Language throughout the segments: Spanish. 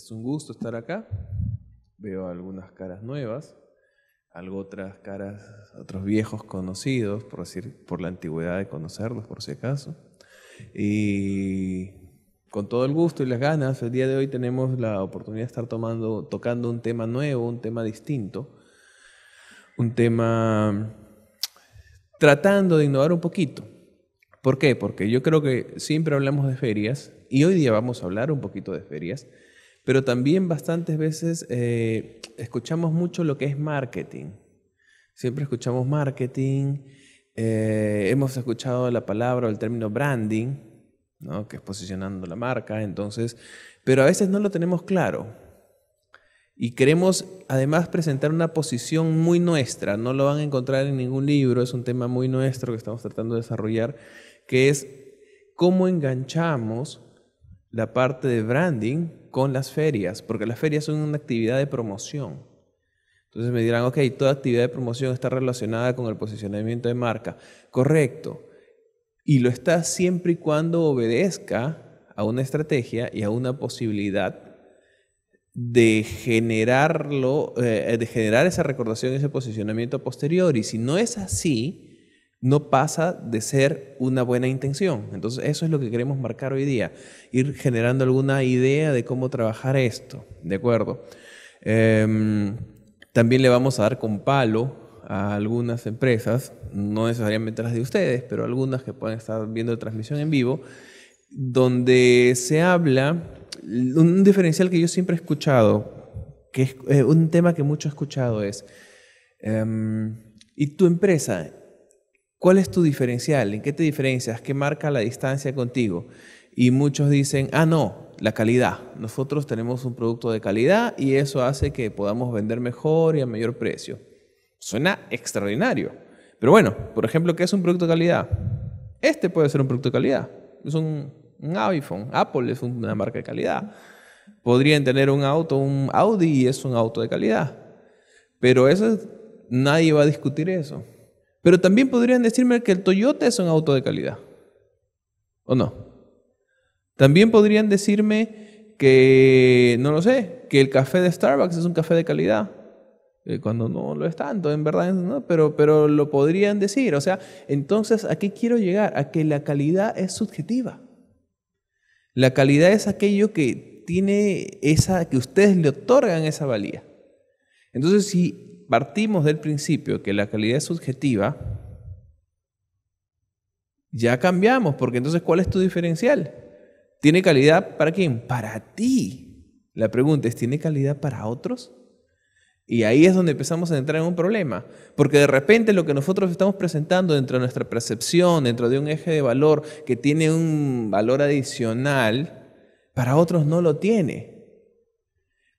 Es un gusto estar acá. Veo algunas caras nuevas, algo otras caras, otros viejos conocidos, por decir, por la antigüedad de conocerlos, por si acaso. Y con todo el gusto y las ganas, el día de hoy tenemos la oportunidad de estar tomando, tocando un tema nuevo, un tema distinto, un tema tratando de innovar un poquito. ¿Por qué? Porque yo creo que siempre hablamos de ferias y hoy día vamos a hablar un poquito de ferias, pero también bastantes veces eh, escuchamos mucho lo que es marketing. Siempre escuchamos marketing, eh, hemos escuchado la palabra o el término branding, que es posicionando la marca, entonces, pero a veces no lo tenemos claro. Y queremos además presentar una posición muy nuestra, no lo van a encontrar en ningún libro, es un tema muy nuestro que estamos tratando de desarrollar, que es cómo enganchamos la parte de branding con las ferias, porque las ferias son una actividad de promoción. Entonces me dirán, ok, toda actividad de promoción está relacionada con el posicionamiento de marca. Correcto. Y lo está siempre y cuando obedezca a una estrategia y a una posibilidad de generarlo, eh, de generar esa recordación, ese posicionamiento posterior. Y si no es así, no pasa de ser una buena intención. Entonces, eso es lo que queremos marcar hoy día, ir generando alguna idea de cómo trabajar esto, ¿de acuerdo? Em, también le vamos a dar con palo a algunas empresas, no necesariamente las de ustedes, pero algunas que pueden estar viendo la transmisión en vivo, donde se habla, un diferencial que yo siempre he escuchado, que es eh, un tema que mucho he escuchado es, em, ¿y tu empresa ¿Cuál es tu diferencial? ¿En qué te diferencias? ¿Qué marca la distancia contigo? Y muchos dicen, ah, no, la calidad. Nosotros tenemos un producto de calidad y eso hace que podamos vender mejor y a mayor precio. Suena extraordinario. Pero bueno, por ejemplo, ¿qué es un producto de calidad? Este puede ser un producto de calidad. Es un, un iPhone. Apple es una marca de calidad. Podrían tener un auto, un Audi y es un auto de calidad. Pero eso, nadie va a discutir eso. Pero también podrían decirme que el Toyota es un auto de calidad. ¿O no? También podrían decirme que, no lo sé, que el café de Starbucks es un café de calidad. Eh, cuando no lo es tanto, en verdad, no, pero, pero lo podrían decir. O sea, entonces, ¿a qué quiero llegar? A que la calidad es subjetiva. La calidad es aquello que tiene esa, que ustedes le otorgan esa valía. Entonces, si partimos del principio que la calidad es subjetiva, ya cambiamos, porque entonces ¿cuál es tu diferencial? ¿Tiene calidad para quién? Para ti. La pregunta es, ¿tiene calidad para otros? Y ahí es donde empezamos a entrar en un problema, porque de repente lo que nosotros estamos presentando dentro de nuestra percepción, dentro de un eje de valor que tiene un valor adicional, para otros no lo tiene.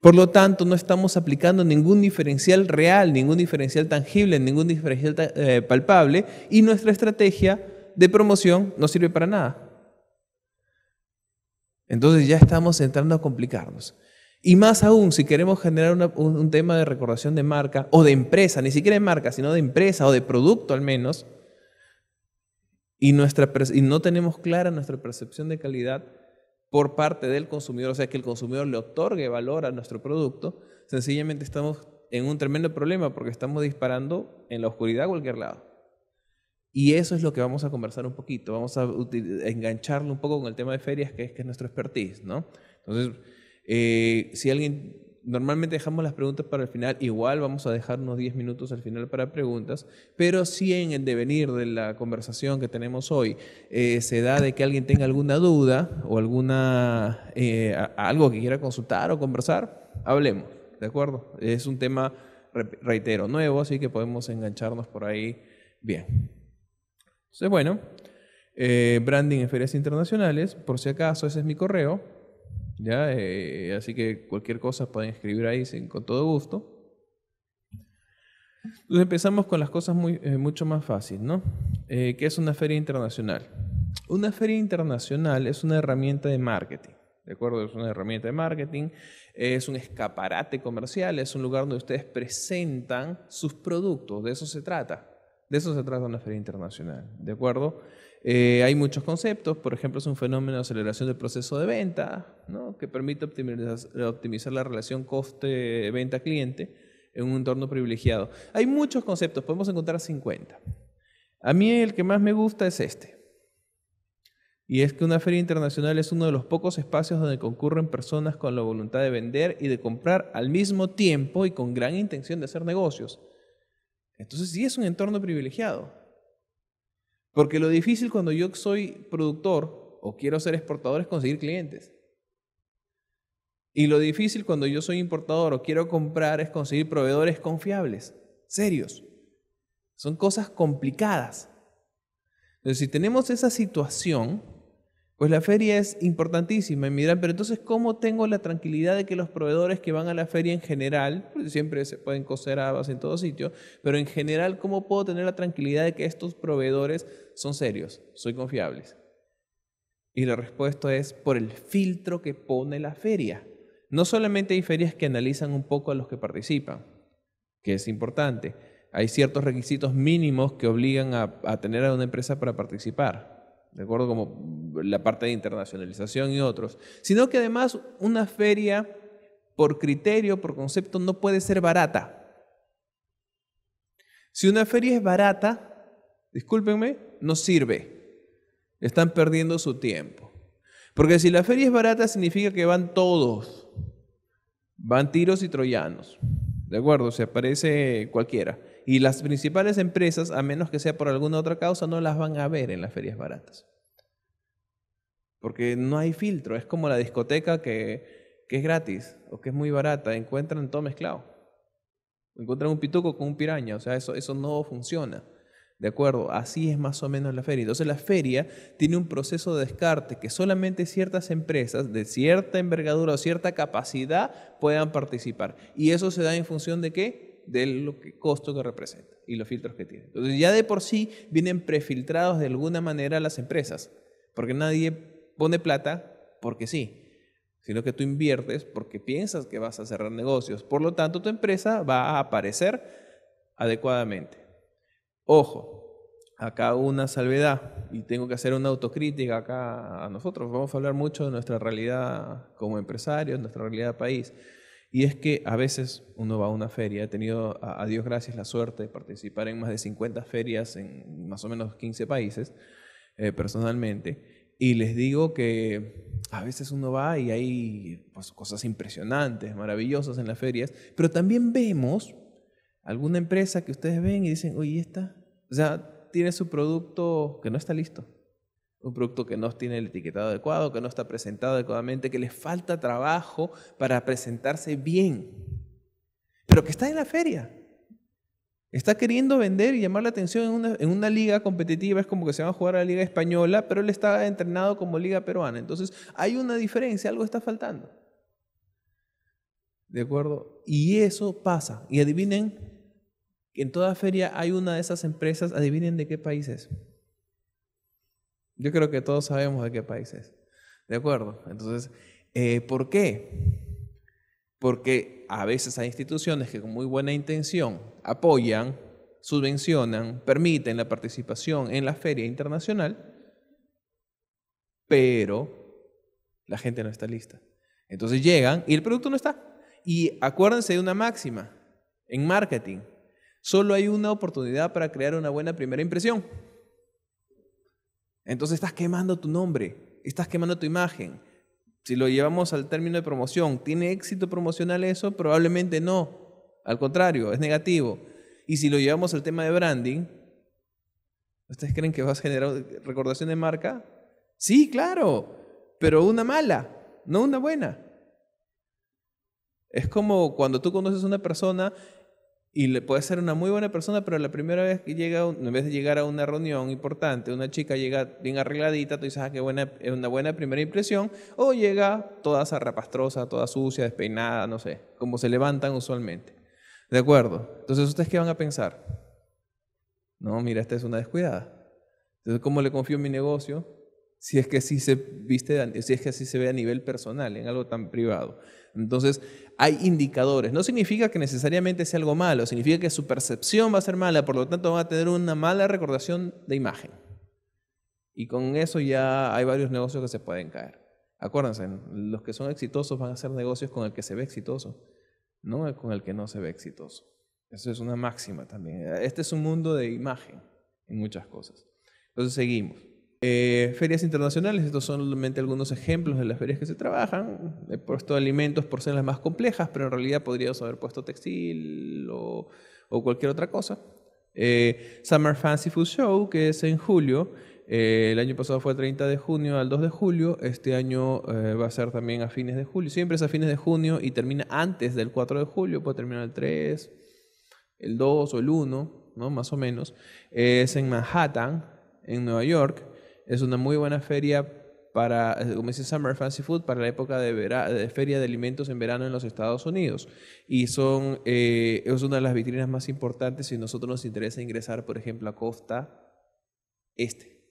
Por lo tanto, no estamos aplicando ningún diferencial real, ningún diferencial tangible, ningún diferencial eh, palpable y nuestra estrategia de promoción no sirve para nada. Entonces ya estamos entrando a complicarnos. Y más aún, si queremos generar un, tema de recordación de marca o de empresa, ni siquiera de marca, sino de empresa o de producto al menos, y, nuestra, y no tenemos clara nuestra percepción de calidad, por parte del consumidor, o sea, que el consumidor le otorgue valor a nuestro producto, sencillamente estamos en un tremendo problema porque estamos disparando en la oscuridad a cualquier lado. Y eso es lo que vamos a conversar un poquito, vamos a engancharlo un poco con el tema de ferias, que es, que nuestro expertise, ¿no? Entonces, eh, si alguien normalmente dejamos las preguntas para el final, igual vamos a dejar unos 10 minutos al final para preguntas, pero si en el devenir de la conversación que tenemos hoy eh, se da de que alguien tenga alguna duda o alguna, eh, algo que quiera consultar o conversar, hablemos, ¿de acuerdo? Es un tema, reitero, nuevo, así que podemos engancharnos por ahí bien. Entonces, bueno, eh, branding en ferias internacionales, por si acaso, ese es mi correo ¿ya? Eh, así que cualquier cosa pueden escribir ahí con todo gusto. Entonces empezamos con las cosas muy, eh, mucho más fáciles, ¿no? Eh, ¿Qué es una feria internacional? Una feria internacional es una herramienta de marketing. ¿De acuerdo? Es una herramienta de marketing, es un escaparate comercial, es un lugar donde ustedes presentan sus productos, de eso se trata. De eso se trata una feria internacional, ¿de acuerdo? Eh, hay muchos conceptos, por ejemplo, es un fenómeno de aceleración del proceso de venta, que permite optimizar, optimizar la relación coste-venta-cliente en un entorno privilegiado. Hay muchos conceptos, podemos encontrar 50. A mí el que más me gusta es este. Y es que una feria internacional es uno de los pocos espacios donde concurren personas con la voluntad de vender y de comprar al mismo tiempo y con gran intención de hacer negocios. Entonces sí es un entorno privilegiado. Porque lo difícil cuando yo soy productor o quiero ser exportador es conseguir clientes. Y lo difícil cuando yo soy importador o quiero comprar es conseguir proveedores confiables, serios. Son cosas complicadas. Entonces, si tenemos esa situación, pues la feria es importantísima. Y pero entonces, ¿cómo tengo la tranquilidad de que los proveedores que van a la feria en general, porque siempre se pueden coser habas en todo sitio, pero en general, ¿cómo puedo tener la tranquilidad de que estos proveedores son serios, soy confiables. Y la respuesta es por el filtro que pone la feria. No solamente hay ferias que analizan un poco a los que participan, que es importante. Hay ciertos requisitos mínimos que obligan a, a tener a una empresa para participar, de acuerdo como la parte de internacionalización y otros, sino que además una feria por criterio, por concepto, no puede ser barata. Si una feria es barata, discúlpenme, no sirve. Están perdiendo su tiempo. Porque si la feria es barata, significa que van todos. Van tiros y troyanos. ¿De acuerdo? Se aparece cualquiera. Y las principales empresas, a menos que sea por alguna otra causa, no las van a ver en las ferias baratas. Porque no hay filtro. Es como la discoteca que, que es gratis o que es muy barata. Encuentran todo mezclado. Encuentran un pituco con un piraña. O sea, eso, eso no funciona. ¿De acuerdo? Así es más o menos la feria. Entonces la feria tiene un proceso de descarte que solamente ciertas empresas de cierta envergadura o cierta capacidad puedan participar. Y eso se da en función de qué? Del costo que representa y los filtros que tiene. Entonces ya de por sí vienen prefiltrados de alguna manera las empresas, porque nadie pone plata porque sí sino que tú inviertes porque piensas que vas a cerrar negocios. Por lo tanto, tu empresa va a aparecer adecuadamente. Ojo, acá una salvedad y tengo que hacer una autocrítica acá a nosotros. Vamos a hablar mucho de nuestra realidad como empresarios, nuestra realidad país. Y es que a veces uno va a una feria, he tenido a, Dios gracias la suerte de participar en más de 50 ferias en más o menos 15 países eh, personalmente. Y les digo que a veces uno va y hay pues, cosas impresionantes, maravillosas en las ferias, pero también vemos alguna empresa que ustedes ven y dicen, oye, esta o sea, tiene su producto que no está listo. Un producto que no tiene el etiquetado adecuado, que no está presentado adecuadamente, que le falta trabajo para presentarse bien. Pero que está en la feria. Está queriendo vender y llamar la atención en una, liga competitiva, es como que se va a jugar a la liga española, pero él está entrenado como liga peruana. Entonces hay una diferencia, algo está faltando. ¿De acuerdo? Y eso pasa. Y adivinen en toda feria hay una de esas empresas, adivinen de qué país es. Yo creo que todos sabemos de qué país es. ¿De acuerdo? Entonces, eh, ¿por qué? Porque a veces hay instituciones que con muy buena intención apoyan, subvencionan, permiten la participación en la feria internacional, pero la gente no está lista. Entonces llegan y el producto no está. Y acuérdense de una máxima en marketing. Solo hay una oportunidad para crear una buena primera impresión. Entonces estás quemando tu nombre, estás quemando tu imagen. Si lo llevamos al término de promoción, ¿tiene éxito promocional eso? Probablemente no. Al contrario, es negativo. Y si lo llevamos al tema de branding, ¿ustedes creen que vas a generar recordación de marca? Sí, claro, pero una mala, no una buena. Es como cuando tú conoces a una persona y le puede ser una muy buena persona, pero la primera vez que llega, en vez de llegar a una reunión importante, una chica llega bien arregladita, tú dices, ah, qué buena, es una buena primera impresión, o llega toda zarrapastrosa, toda sucia, despeinada, no sé, como se levantan usualmente. ¿De acuerdo? Entonces, ¿ustedes qué van a pensar? No, mira, esta es una descuidada. Entonces, ¿cómo le confío en mi negocio? Si es que así se viste, si es que así se ve a nivel personal, en algo tan privado. Entonces, hay indicadores. No significa que necesariamente sea algo malo, significa que su percepción va a ser mala, por lo tanto va a tener una mala recordación de imagen. Y con eso ya hay varios negocios que se pueden caer. Acuérdense, los que son exitosos van a hacer negocios con el que se ve exitoso, no con el que no se ve exitoso. Eso es una máxima también. Este es un mundo de imagen en muchas cosas. Entonces seguimos. Eh, ferias internacionales, estos son solamente algunos ejemplos de las ferias que se trabajan. He puesto alimentos por ser las más complejas, pero en realidad podríamos haber puesto textil o, cualquier otra cosa. Eh, Summer Fancy Food Show, que es en julio. Eh, el año pasado fue el 30 de junio al 2 de julio. Este año va a ser también a fines de julio. Siempre es a fines de junio y termina antes del 4 de julio. Puede terminar el 3, el 2 o el 1, ¿no? más o menos. es en Manhattan, en Nueva York. Es una muy buena feria para, eh, como dice Summer Fancy Food, para la época de, de feria de alimentos en verano en los Estados Unidos. Y son, eh, es una de las vitrinas más importantes si nosotros nos interesa ingresar, por ejemplo, a Costa Este.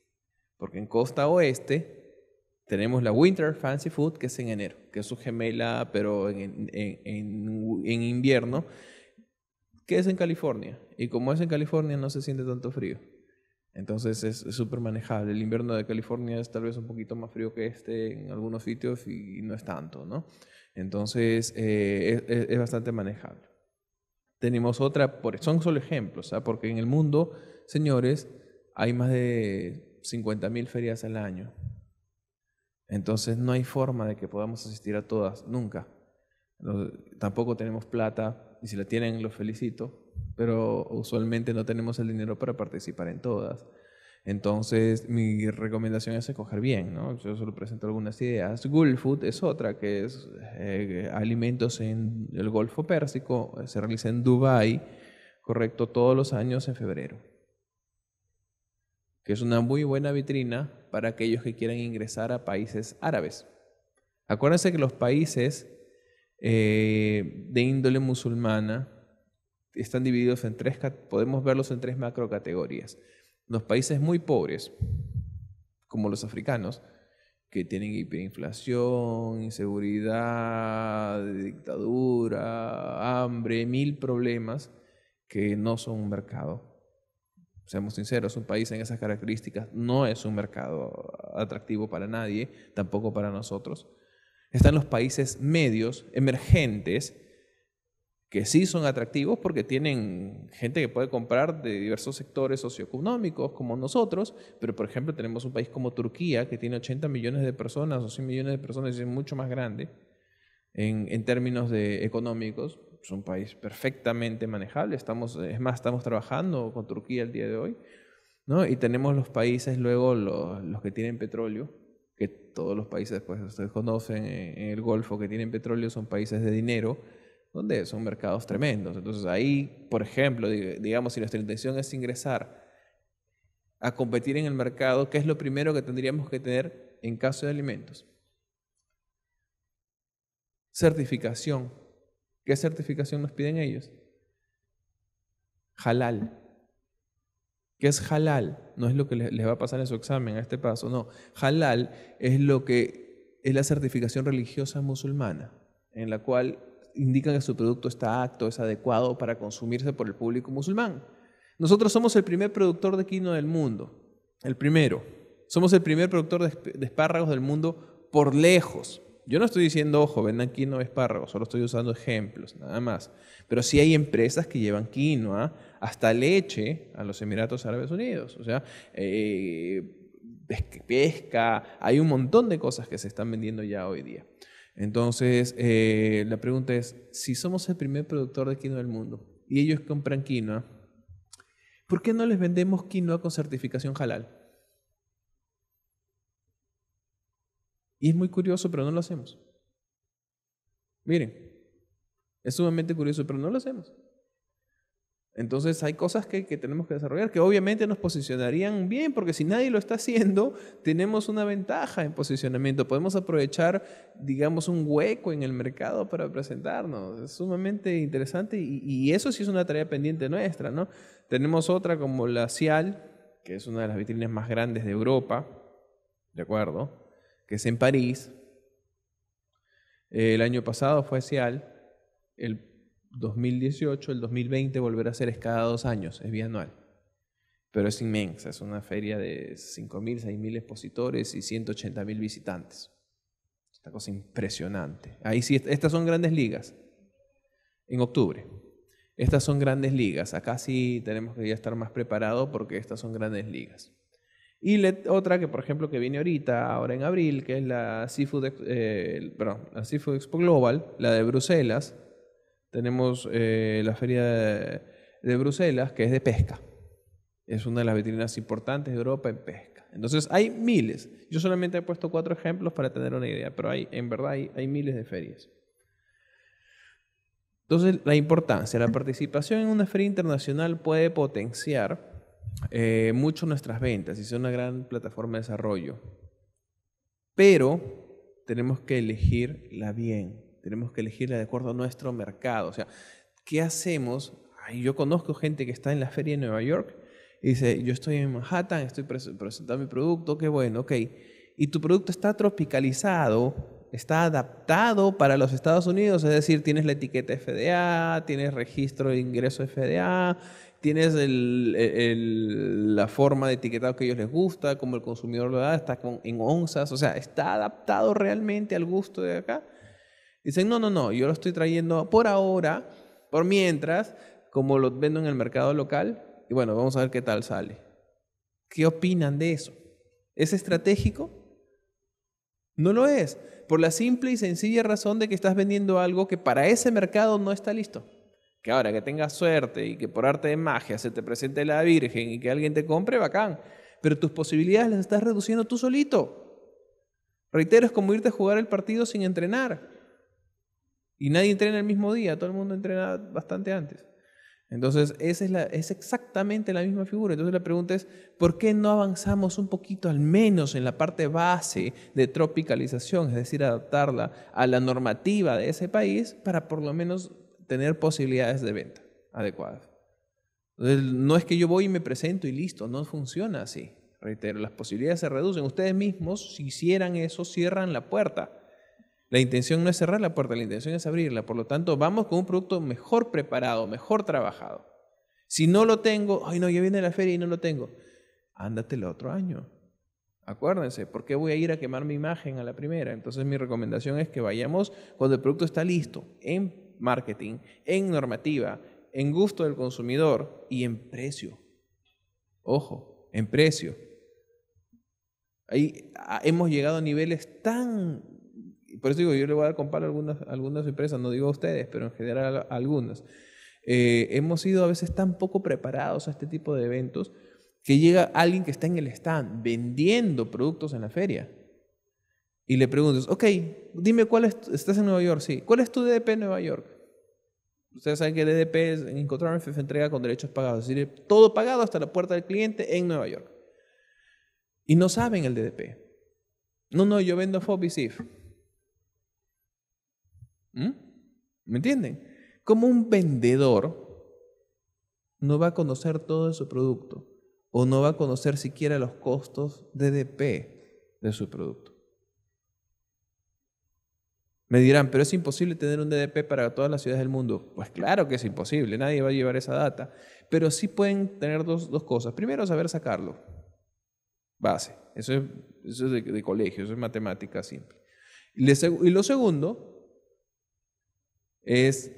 Porque en Costa Oeste tenemos la Winter Fancy Food, que es en enero, que es su gemela, pero en, en invierno, que es en California. Y como es en California, no se siente tanto frío. Entonces es súper manejable. El invierno de California es tal vez un poquito más frío que este en algunos sitios y no es tanto, ¿no? Entonces eh, es, bastante manejable. Tenemos otra, por, son solo ejemplos, ¿ah? porque en el mundo, señores, hay más de 50.000 ferias al año. Entonces no hay forma de que podamos asistir a todas, nunca. tampoco tenemos plata y si la tienen los felicito, pero usualmente no tenemos el dinero para participar en todas. Entonces, mi recomendación es escoger bien, ¿no? Yo solo presento algunas ideas. Gulf Food es otra, que es eh, alimentos en el Golfo Pérsico, eh, se realiza en Dubái, correcto, todos los años en febrero. Que es una muy buena vitrina para aquellos que quieran ingresar a países árabes. Acuérdense que los países eh, de índole musulmana están divididos en tres, podemos verlos en tres macrocategorías. Los países muy pobres, como los africanos, que tienen hiperinflación, inseguridad, dictadura, hambre, mil problemas, que no son un mercado. Seamos sinceros, un país en esas características no es un mercado atractivo para nadie, tampoco para nosotros. Están los países medios, emergentes, que sí son atractivos porque tienen gente que puede comprar de diversos sectores socioeconómicos como nosotros, pero por ejemplo tenemos un país como Turquía que tiene 80 millones de personas o 100 millones de personas y es mucho más grande en, en términos de económicos, es un país perfectamente manejable, estamos, es más, estamos trabajando con Turquía el día de hoy, ¿no? y tenemos los países luego los, los que tienen petróleo, que todos los países pues ustedes conocen eh, en el Golfo que tienen petróleo son países de dinero, donde son mercados tremendos. Entonces ahí, por ejemplo, digamos, si nuestra intención es ingresar a competir en el mercado, ¿qué es lo primero que tendríamos que tener en caso de alimentos? Certificación. ¿Qué certificación nos piden ellos? Halal. ¿Qué es halal? No es lo que les va a pasar en su examen a este paso, no. Halal es lo que es la certificación religiosa musulmana, en la cual indican que su producto está apto, es adecuado para consumirse por el público musulmán. Nosotros somos el primer productor de quino del mundo, el primero. Somos el primer productor de espárragos del mundo por lejos. Yo no estoy diciendo, ojo, vendan quinoa espárragos, solo estoy usando ejemplos, nada más. Pero sí hay empresas que llevan quinoa hasta leche a los Emiratos Árabes Unidos. O sea, eh, pesca, hay un montón de cosas que se están vendiendo ya hoy día. Entonces, eh, la pregunta es, si somos el primer productor de quinoa del mundo y ellos compran quinoa, ¿por qué no les vendemos quinoa con certificación halal? Y es muy curioso, pero no lo hacemos. Miren, es sumamente curioso, pero no lo hacemos. Entonces hay cosas que, tenemos que desarrollar que obviamente nos posicionarían bien, porque si nadie lo está haciendo, tenemos una ventaja en posicionamiento. Podemos aprovechar, digamos, un hueco en el mercado para presentarnos. Es sumamente interesante y, eso sí es una tarea pendiente nuestra, ¿no? Tenemos otra como la Cial, que es una de las vitrinas más grandes de Europa, ¿de acuerdo? Que es en París. El año pasado fue Cial. El 2018, el 2020 volverá a ser cada dos años, es bianual. Pero es inmensa, es una feria de 5.000, 6.000 expositores y 180.000 visitantes. Esta cosa impresionante. Ahí sí, estas son grandes ligas. En octubre. Estas son grandes ligas. Acá sí tenemos que ya estar más preparados porque estas son grandes ligas. Y otra que, por ejemplo, que viene ahorita, ahora en abril, que es la Seafood, eh, la Seafood Expo Global, la de Bruselas, tenemos eh, la feria de, Bruselas, que es de pesca. Es una de las vitrinas importantes de Europa en pesca. Entonces hay miles. Yo solamente he puesto cuatro ejemplos para tener una idea, pero hay, en verdad hay, miles de ferias. Entonces, la importancia, la participación en una feria internacional puede potenciar eh, mucho nuestras ventas y ser una gran plataforma de desarrollo. Pero tenemos que elegirla bien, tenemos que elegirle de acuerdo a nuestro mercado. O sea, ¿qué hacemos? yo conozco gente que está en la feria de Nueva York y dice, yo estoy en Manhattan, estoy presentando mi producto, qué bueno, ok. Y tu producto está tropicalizado, está adaptado para los Estados Unidos, es decir, tienes la etiqueta FDA, tienes registro de ingreso FDA, tienes la forma de etiquetado que a ellos les gusta, como el consumidor lo da, está en onzas, o sea, está adaptado realmente al gusto de acá. Dicen, no, no, no, yo lo estoy trayendo por ahora, por mientras, como lo vendo en el mercado local, y bueno, vamos a ver qué tal sale. ¿Qué opinan de eso? ¿Es estratégico? No lo es, por la simple y sencilla razón de que estás vendiendo algo que para ese mercado no está listo. Que ahora que tengas suerte y que por arte de magia se te presente la Virgen y que alguien te compre, bacán. Pero tus posibilidades las estás reduciendo tú solito. Reitero, es como irte a jugar el partido sin entrenar. Y nadie entrena el mismo día, todo el mundo entrena bastante antes. Entonces, esa es, exactamente la misma figura. Entonces la pregunta es, ¿por qué no avanzamos un poquito, al menos en la parte base de tropicalización, es decir, adaptarla a la normativa de ese país para por lo menos tener posibilidades de venta adecuadas? no es que yo voy y me presento y listo, no funciona así. Reitero, las posibilidades se reducen. Ustedes mismos, si hicieran eso, cierran la puerta la intención no es cerrar la puerta, la intención es abrirla. Por lo tanto, vamos con un producto mejor preparado, mejor trabajado. Si no lo tengo, ay no, yo viene la feria y no lo tengo. Ándate el otro año. Acuérdense, ¿por qué voy a ir a quemar mi imagen a la primera? Entonces mi recomendación es que vayamos cuando el producto está listo, en marketing, en normativa, en gusto del consumidor y en precio. Ojo, en precio. Ahí ah, hemos llegado a niveles tan por eso digo, yo le voy a comparar algunas, algunas empresas, no digo a ustedes, pero en general algunas. Eh, hemos sido a veces tan poco preparados a este tipo de eventos que llega alguien que está en el stand vendiendo productos en la feria y le preguntas, ok, dime cuál es, estás en Nueva York, sí, ¿cuál es tu DDP en Nueva York? Ustedes saben que el DDP es encontrar entrega con derechos pagados, es decir, todo pagado hasta la puerta del cliente en Nueva York. Y no saben el DDP. No, no, yo vendo FOBISIF. ¿Mm? ¿Me entienden? Como un vendedor no va a conocer todo de su producto o no va a conocer siquiera los costos de de su producto. Me dirán, pero es imposible tener un DDP para todas las ciudades del mundo. Pues claro que es imposible, nadie va a llevar esa data. Pero sí pueden tener dos, cosas. Primero, saber sacarlo. Base. Eso es, eso de, colegio, eso es matemática simple. y lo segundo es,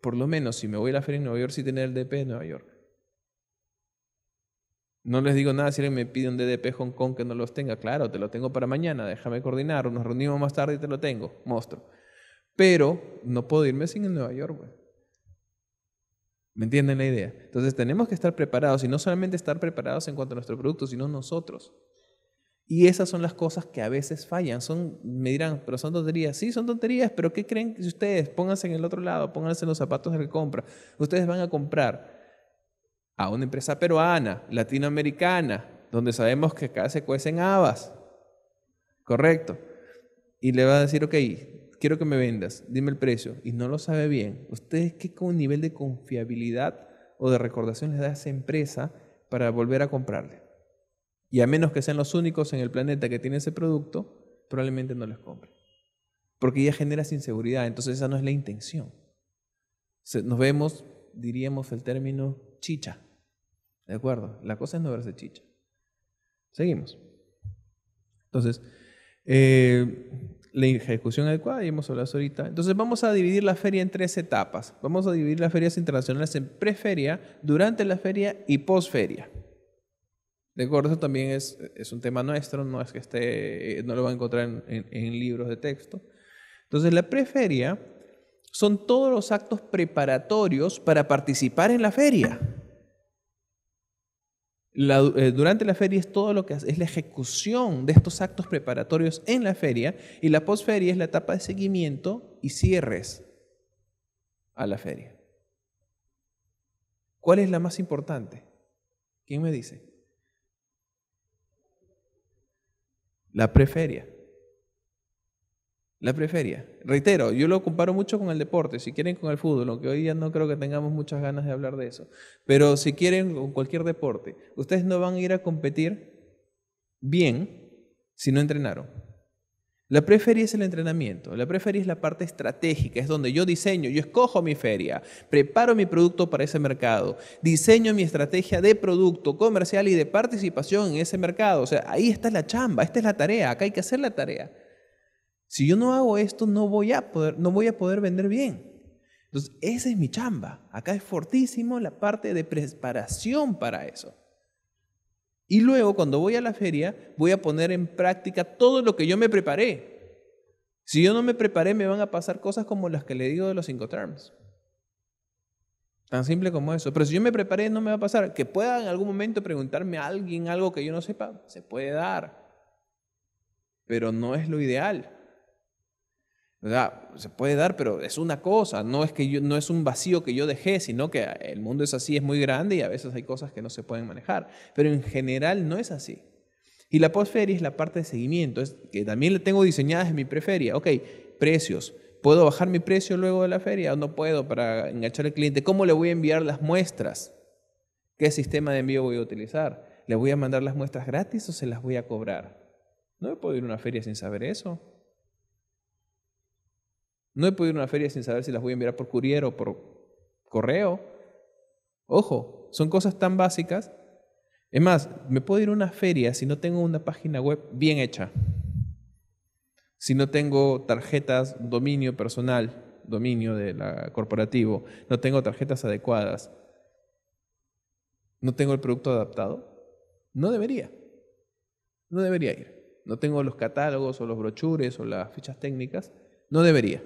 por lo menos, si me voy a la feria en Nueva York, si tener el DP de Nueva York. No les digo nada si alguien me pide un DDP Hong Kong que no los tenga. Claro, te lo tengo para mañana, déjame coordinar, nos reunimos más tarde y te lo tengo, monstruo. Pero no puedo irme sin el Nueva York, ¿Me entienden la idea? Entonces tenemos que estar preparados y no solamente estar preparados en cuanto a nuestro producto, sino nosotros. Y esas son las cosas que a veces fallan. Son, me dirán, pero son tonterías. Sí, son tonterías, pero ¿qué creen que si ustedes? Pónganse en el otro lado, pónganse en los zapatos de que compra. Ustedes van a comprar a una empresa peruana, latinoamericana, donde sabemos que acá se cuecen habas. Correcto. Y le va a decir, ok, quiero que me vendas, dime el precio. Y no lo sabe bien. ¿Ustedes qué nivel de confiabilidad o de recordación les da a esa empresa para volver a comprarle? Y a menos que sean los únicos en el planeta que tienen ese producto, probablemente no les compre Porque ya genera inseguridad, entonces esa no es la intención. Nos vemos, diríamos el término chicha. ¿De acuerdo? La cosa es no verse chicha. Seguimos. Entonces, eh, la ejecución adecuada, ya hemos hablado ahorita. Entonces vamos a dividir la feria en tres etapas. Vamos a dividir las ferias internacionales en preferia, durante la feria y posferia. De acuerdo, eso también es, un tema nuestro, no es que esté, eh, no lo va a encontrar en, libros de texto. Entonces, la preferia son todos los actos preparatorios para participar en la feria. Eh, durante la feria es todo lo que es la ejecución de estos actos preparatorios en la feria y la posferia es la etapa de seguimiento y cierres a la feria. ¿Cuál es la más importante? ¿Quién me dice? La preferia. La preferia. Reitero, yo lo comparo mucho con el deporte, si quieren con el fútbol, aunque hoy ya no creo que tengamos muchas ganas de hablar de eso. Pero si quieren con cualquier deporte, ustedes no van a ir a competir bien si no entrenaron. La preferia es el entrenamiento, la preferís es la parte estratégica, es donde yo diseño, yo escojo mi feria, preparo mi producto para ese mercado, diseño mi estrategia de producto comercial y de participación en ese mercado. O sea, ahí está la chamba, esta es la tarea, acá hay que hacer la tarea. Si yo no hago esto, no voy a poder, no voy a poder vender bien. Entonces, esa es mi chamba. Acá es fortísimo la parte de preparación para eso. Y luego, cuando voy a la feria, voy a poner en práctica todo lo que yo me preparé. Si yo no me preparé, me van a pasar cosas como las que le digo de los cinco terms. Tan simple como eso. Pero si yo me preparé, no me va a pasar. Que pueda en algún momento preguntarme a alguien algo que yo no sepa, se puede dar. Pero no es lo ideal. Se puede dar, pero es una cosa, no es, que yo, no es un vacío que yo dejé, sino que el mundo es así, es muy grande y a veces hay cosas que no se pueden manejar, pero en general no es así. Y la postferia es la parte de seguimiento, es que también le tengo diseñada en mi preferia. Ok, precios. ¿Puedo bajar mi precio luego de la feria o no puedo para enganchar al cliente? ¿Cómo le voy a enviar las muestras? ¿Qué sistema de envío voy a utilizar? ¿Le voy a mandar las muestras gratis o se las voy a cobrar? No me puedo ir a una feria sin saber eso. No he podido ir a una feria sin saber si las voy a enviar por courier o por correo. Ojo, son cosas tan básicas. Es más, me puedo ir a una feria si no tengo una página web bien hecha. Si no tengo tarjetas, dominio personal, dominio de la corporativo, no tengo tarjetas adecuadas, no tengo el producto adaptado, no debería. No debería ir. No tengo los catálogos o los brochures o las fichas técnicas, no debería.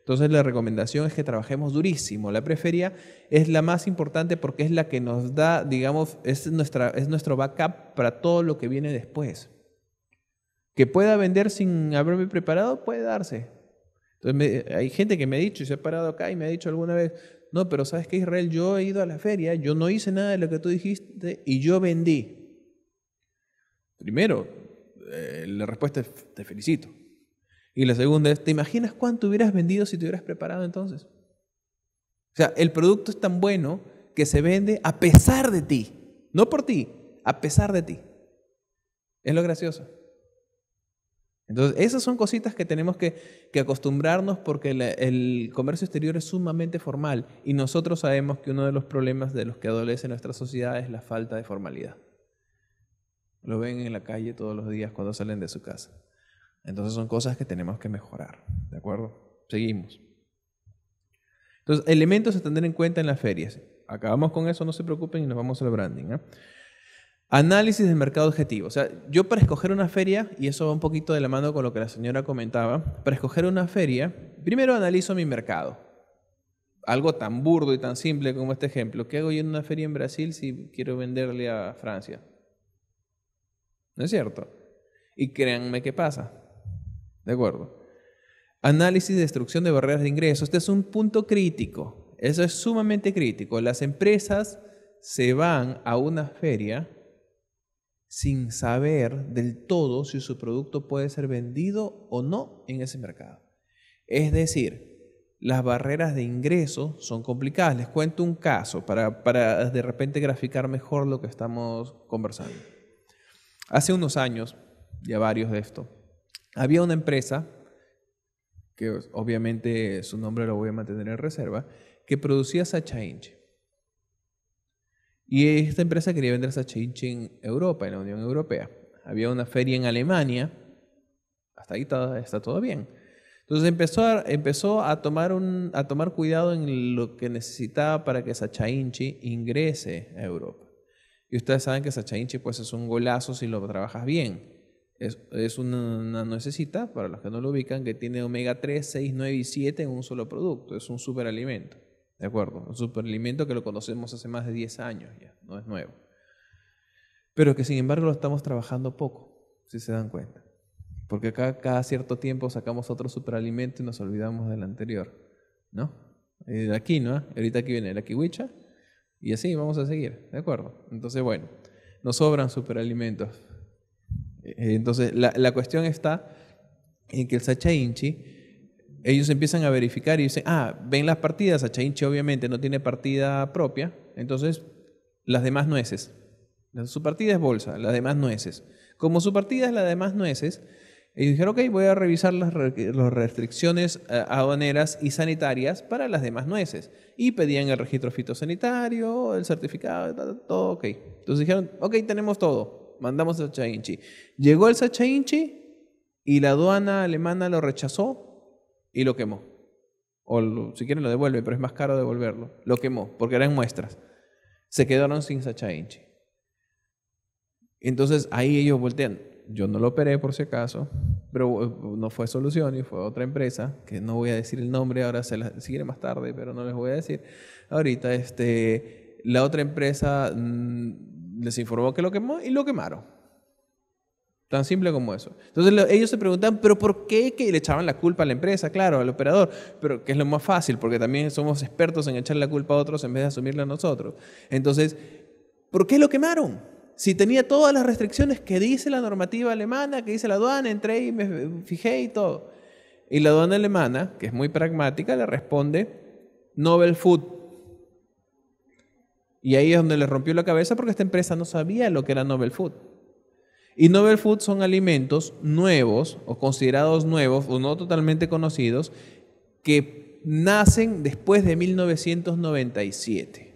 Entonces la recomendación es que trabajemos durísimo. La preferia es la más importante porque es la que nos da, digamos, es, nuestra, es nuestro backup para todo lo que viene después. Que pueda vender sin haberme preparado, puede darse. Entonces hay gente que me ha dicho, y se ha parado acá y me ha dicho alguna vez, no, pero sabes que Israel, yo he ido a la feria, yo no hice nada de lo que tú dijiste y yo vendí. Primero, eh, la respuesta es, te felicito. Y la segunda es, ¿te imaginas cuánto hubieras vendido si te hubieras preparado entonces? O sea, el producto es tan bueno que se vende a pesar de ti, no por ti, a pesar de ti. Es lo gracioso. Entonces, esas son cositas que tenemos que, acostumbrarnos porque el comercio exterior es sumamente formal y nosotros sabemos que uno de los problemas de los que adolece nuestra sociedad es la falta de formalidad. Lo ven en la calle todos los días cuando salen de su casa. Entonces son cosas que tenemos que mejorar, ¿de acuerdo? Seguimos. Entonces, elementos a tener en cuenta en las ferias. Acabamos con eso, no se preocupen y nos vamos al branding. ¿eh? Análisis del mercado objetivo. O sea, yo para escoger una feria, y eso va un poquito de la mano con lo que la señora comentaba, para escoger una feria, primero analizo mi mercado. Algo tan burdo y tan simple como este ejemplo. ¿Qué hago yo en una feria en Brasil si quiero venderle a Francia? ¿No es cierto? Y créanme qué pasa. ¿De acuerdo? Análisis de destrucción de barreras de ingreso. Este es un punto crítico. Eso es sumamente crítico. Las empresas se van a una feria sin saber del todo si su producto puede ser vendido o no en ese mercado. Es decir, las barreras de ingreso son complicadas. Les cuento un caso para, para de repente graficar mejor lo que estamos conversando. Hace unos años, ya varios de esto, había una empresa, que pues, obviamente su nombre lo voy a mantener en reserva, que producía Sacha Inchi. Y esta empresa quería vender Sacha Inchi en Europa, en la Unión Europea. Había una feria en Alemania, hasta ahí está, está todo bien. Entonces empezó a, empezó a, tomar a tomar cuidado en lo que necesitaba para que Sacha Inchi ingrese a Europa. Y ustedes saben que Sacha Inchi pues, es un golazo si lo trabajas bien. Es, una, necesita para los que no lo ubican, que tiene omega 3, 6, 9 y 7 en un solo producto. Es un superalimento. ¿De acuerdo? Un superalimento que lo conocemos hace más de 10 años ya, no es nuevo. Pero que sin embargo lo estamos trabajando poco, si se dan cuenta. Porque acá cada cierto tiempo sacamos otro superalimento y nos olvidamos del anterior. ¿No? de eh, aquí, ¿no? Ahorita aquí viene la kiwicha. Y así vamos a seguir, ¿de acuerdo? Entonces, bueno, nos sobran superalimentos eh, entonces, la, cuestión está en que el Sacha Inchi, ellos empiezan a verificar y dicen, ah, ven las partidas, Sacha Inchi obviamente no tiene partida propia, entonces las demás nueces. Su partida es bolsa, las demás nueces. Como su partida es la demás nueces, ellos dijeron, ok, voy a revisar las, las restricciones eh, aduaneras y sanitarias para las demás nueces. Y pedían el registro fitosanitario, el certificado, todo, ok. Entonces dijeron, ok, tenemos todo mandamos a Inchi. Llegó el Inchi y la aduana alemana lo rechazó y lo quemó. O si quieren lo devuelve, pero es más caro devolverlo. Lo quemó, porque eran muestras. Se quedaron sin Inchi. Entonces ahí ellos voltean. Yo no lo operé por si acaso, pero eh, no fue solución y fue otra empresa, que no voy a decir el nombre, ahora se la sigue más tarde, pero no les voy a decir. Ahorita, este, la otra empresa mm, les informó que lo quemó y lo quemaron. Tan simple como eso. Entonces ellos se preguntan, pero ¿por qué que le echaban la culpa a la empresa? Claro, al operador, pero que es lo más fácil, porque también somos expertos en echar la culpa a otros en vez de asumirla a nosotros. Entonces, ¿por qué lo quemaron? Si tenía todas las restricciones que dice la normativa alemana, que dice la aduana, entré y me fijé y todo. Y la aduana alemana, que es muy pragmática, le responde Nobel Food y ahí es donde le rompió la cabeza porque esta empresa no sabía lo que era Novel Food. Y Novel Food son alimentos nuevos o considerados nuevos o no totalmente conocidos que nacen después de 1997.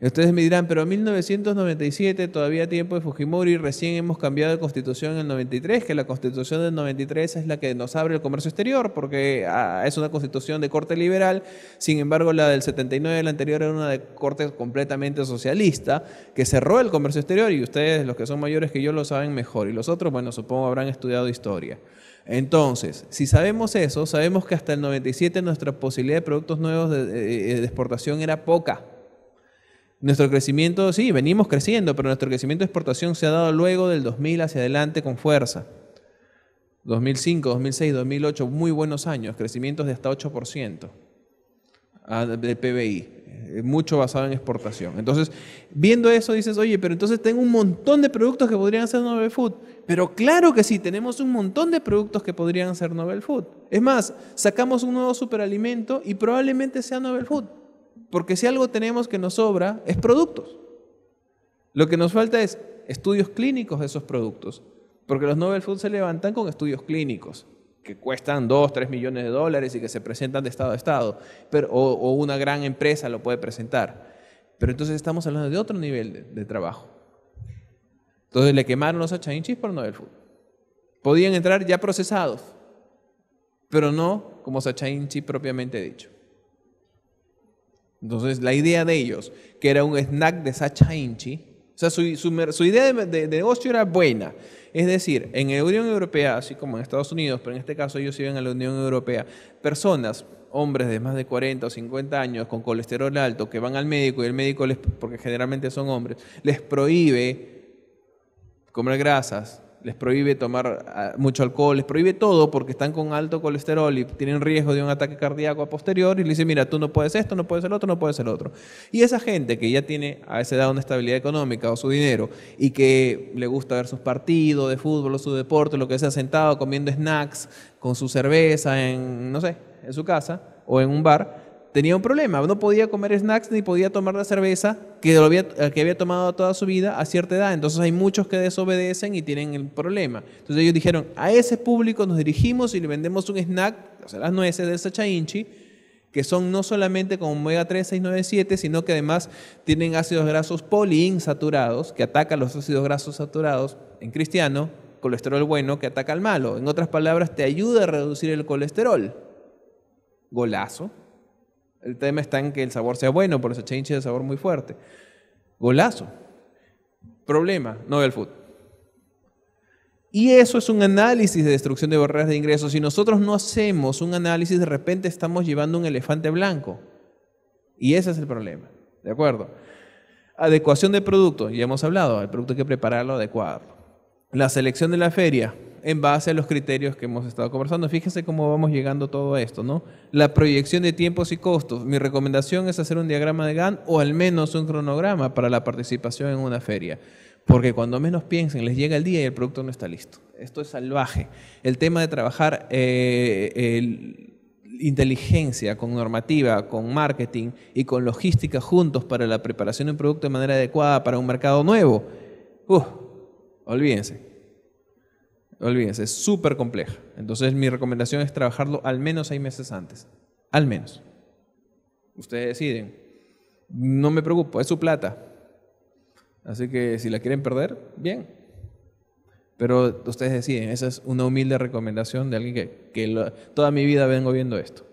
Ustedes me dirán, pero 1997 todavía tiempo de Fujimori, recién hemos cambiado de constitución en el 93, que la constitución del 93 es la que nos abre el comercio exterior, porque ah, es una constitución de corte liberal, sin embargo la del 79, la anterior, era una de corte completamente socialista, que cerró el comercio exterior y ustedes, los que son mayores que yo, lo saben mejor, y los otros, bueno, supongo habrán estudiado historia. Entonces, si sabemos eso, sabemos que hasta el 97 nuestra posibilidad de productos nuevos de eh, eh, exportación era poca nuestro crecimiento, sí, venimos creciendo, pero nuestro crecimiento de exportación se ha dado luego del 2000 hacia adelante con fuerza. 2005, 2006, 2008, muy buenos años, crecimientos de hasta 8% del PBI, mucho basado en exportación. Entonces, viendo eso dices, oye, pero entonces tengo un montón de productos que podrían ser Novel Food. Pero claro que sí, tenemos un montón de productos que podrían ser Nobel Food. Es más, sacamos un nuevo superalimento y probablemente sea Nobel Food. Porque si algo tenemos que nos sobra es productos. Lo que nos falta es estudios clínicos de esos productos. Porque los Nobel Food se levantan con estudios clínicos que cuestan 2, 3 millones de dólares y que se presentan de estado a estado. Pero, o, una gran empresa lo puede presentar. Pero entonces estamos hablando de otro nivel de, trabajo. Entonces le quemaron los achainchis por Nobel Food. Podían entrar ya procesados, pero no como sachainchi propiamente dicho. Entonces, la idea de ellos, que era un snack de Sacha Inchi, o sea, su, idea de, negocio era buena. Es decir, en la Unión Europea, así como en Estados Unidos, pero en este caso ellos iban a la Unión Europea, personas, hombres de más de 40 o 50 años con colesterol alto, que van al médico y el médico, les, porque generalmente son hombres, les prohíbe comer grasas, les prohíbe tomar ah, mucho alcohol, les prohíbe todo porque están con alto colesterol y tienen riesgo de un ataque cardíaco a posterior y le dicen, mira, tú no puedes esto, no puedes el otro, no puedes el otro. Y esa gente que ya tiene a esa edad una estabilidad económica o su dinero y que le gusta ver sus partidos de fútbol o su deporte, lo que sea, sentado comiendo snacks con su cerveza en, no sé, en su casa o en un bar, tenía un problema. No podía comer snacks ni podía tomar la cerveza que, había, eh, que había tomado toda su vida a cierta edad. Entonces hay muchos que desobedecen y tienen el problema. Entonces ellos dijeron, a ese público nos dirigimos y le vendemos un snack, o sea, las nueces del Sacha Inchi, que son no solamente con omega 3, 6, 9, 7, sino que además tienen ácidos grasos poliinsaturados, que atacan los ácidos grasos saturados en cristiano, colesterol bueno que ataca al malo. En otras palabras, te ayuda a reducir el colesterol. Golazo. El tema está en que el sabor sea bueno, por eso change de sabor muy fuerte. Golazo. Problema, no del food. Y eso es un análisis de destrucción de barreras de ingresos. Si nosotros no hacemos un análisis, de repente estamos llevando un elefante blanco. Y ese es el problema. ¿De acuerdo? Adecuación de producto, ya hemos hablado, el producto hay que prepararlo, adecuado. La selección de la feria, en base a los criterios que hemos estado conversando. Fíjense cómo vamos llegando todo esto, ¿no? La proyección de tiempos y costos. Mi recomendación es hacer un diagrama de GAN o al menos un cronograma para la participación en una feria. Porque cuando menos piensen, les llega el día y el producto no está listo. Esto es salvaje. El tema de trabajar eh, inteligencia, con normativa, con marketing y con logística juntos para la preparación de un producto de manera adecuada para un mercado nuevo. Uf, olvídense. Olvídense, es súper compleja. Entonces mi recomendación es trabajarlo al menos seis meses antes. Al menos. Ustedes deciden. No me preocupo, es su plata. Así que si la quieren perder, bien. Pero ustedes deciden, esa es una humilde recomendación de alguien que, toda mi vida vengo viendo esto.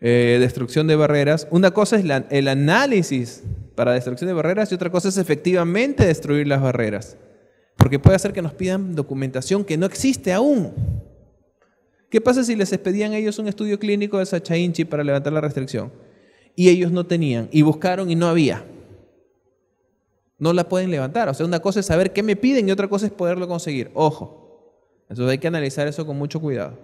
Eh, destrucción de barreras. Una cosa es el análisis para destrucción de barreras y otra cosa es efectivamente destruir las barreras. Porque puede ser que nos pidan documentación que no existe aún. ¿Qué pasa si les pedían a ellos un estudio clínico de Inchi para levantar la restricción? Y ellos no tenían, y buscaron y no había. No la pueden levantar. O sea, una cosa es saber qué me piden y otra cosa es poderlo conseguir. Ojo. Entonces hay que analizar eso con mucho cuidado.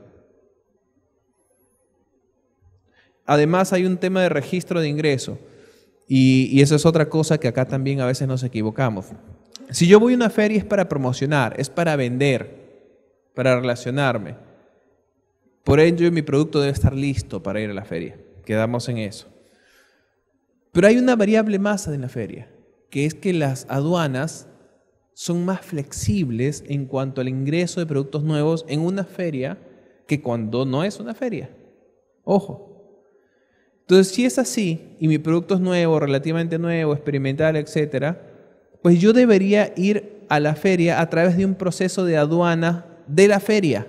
Además hay un tema de registro de ingreso. y eso es otra cosa que acá también a veces nos equivocamos. Si yo voy a una feria es para promocionar, es para vender, para relacionarme. Por ello mi producto debe estar listo para ir a la feria. Quedamos en eso. Pero hay una variable más en la feria, que es que las aduanas son más flexibles en cuanto al ingreso de productos nuevos en una feria que cuando no es una feria. Ojo. Entonces, si es así y mi producto es nuevo, relativamente nuevo, experimental, etcétera, pues yo debería ir a la feria a través de un proceso de aduana de la feria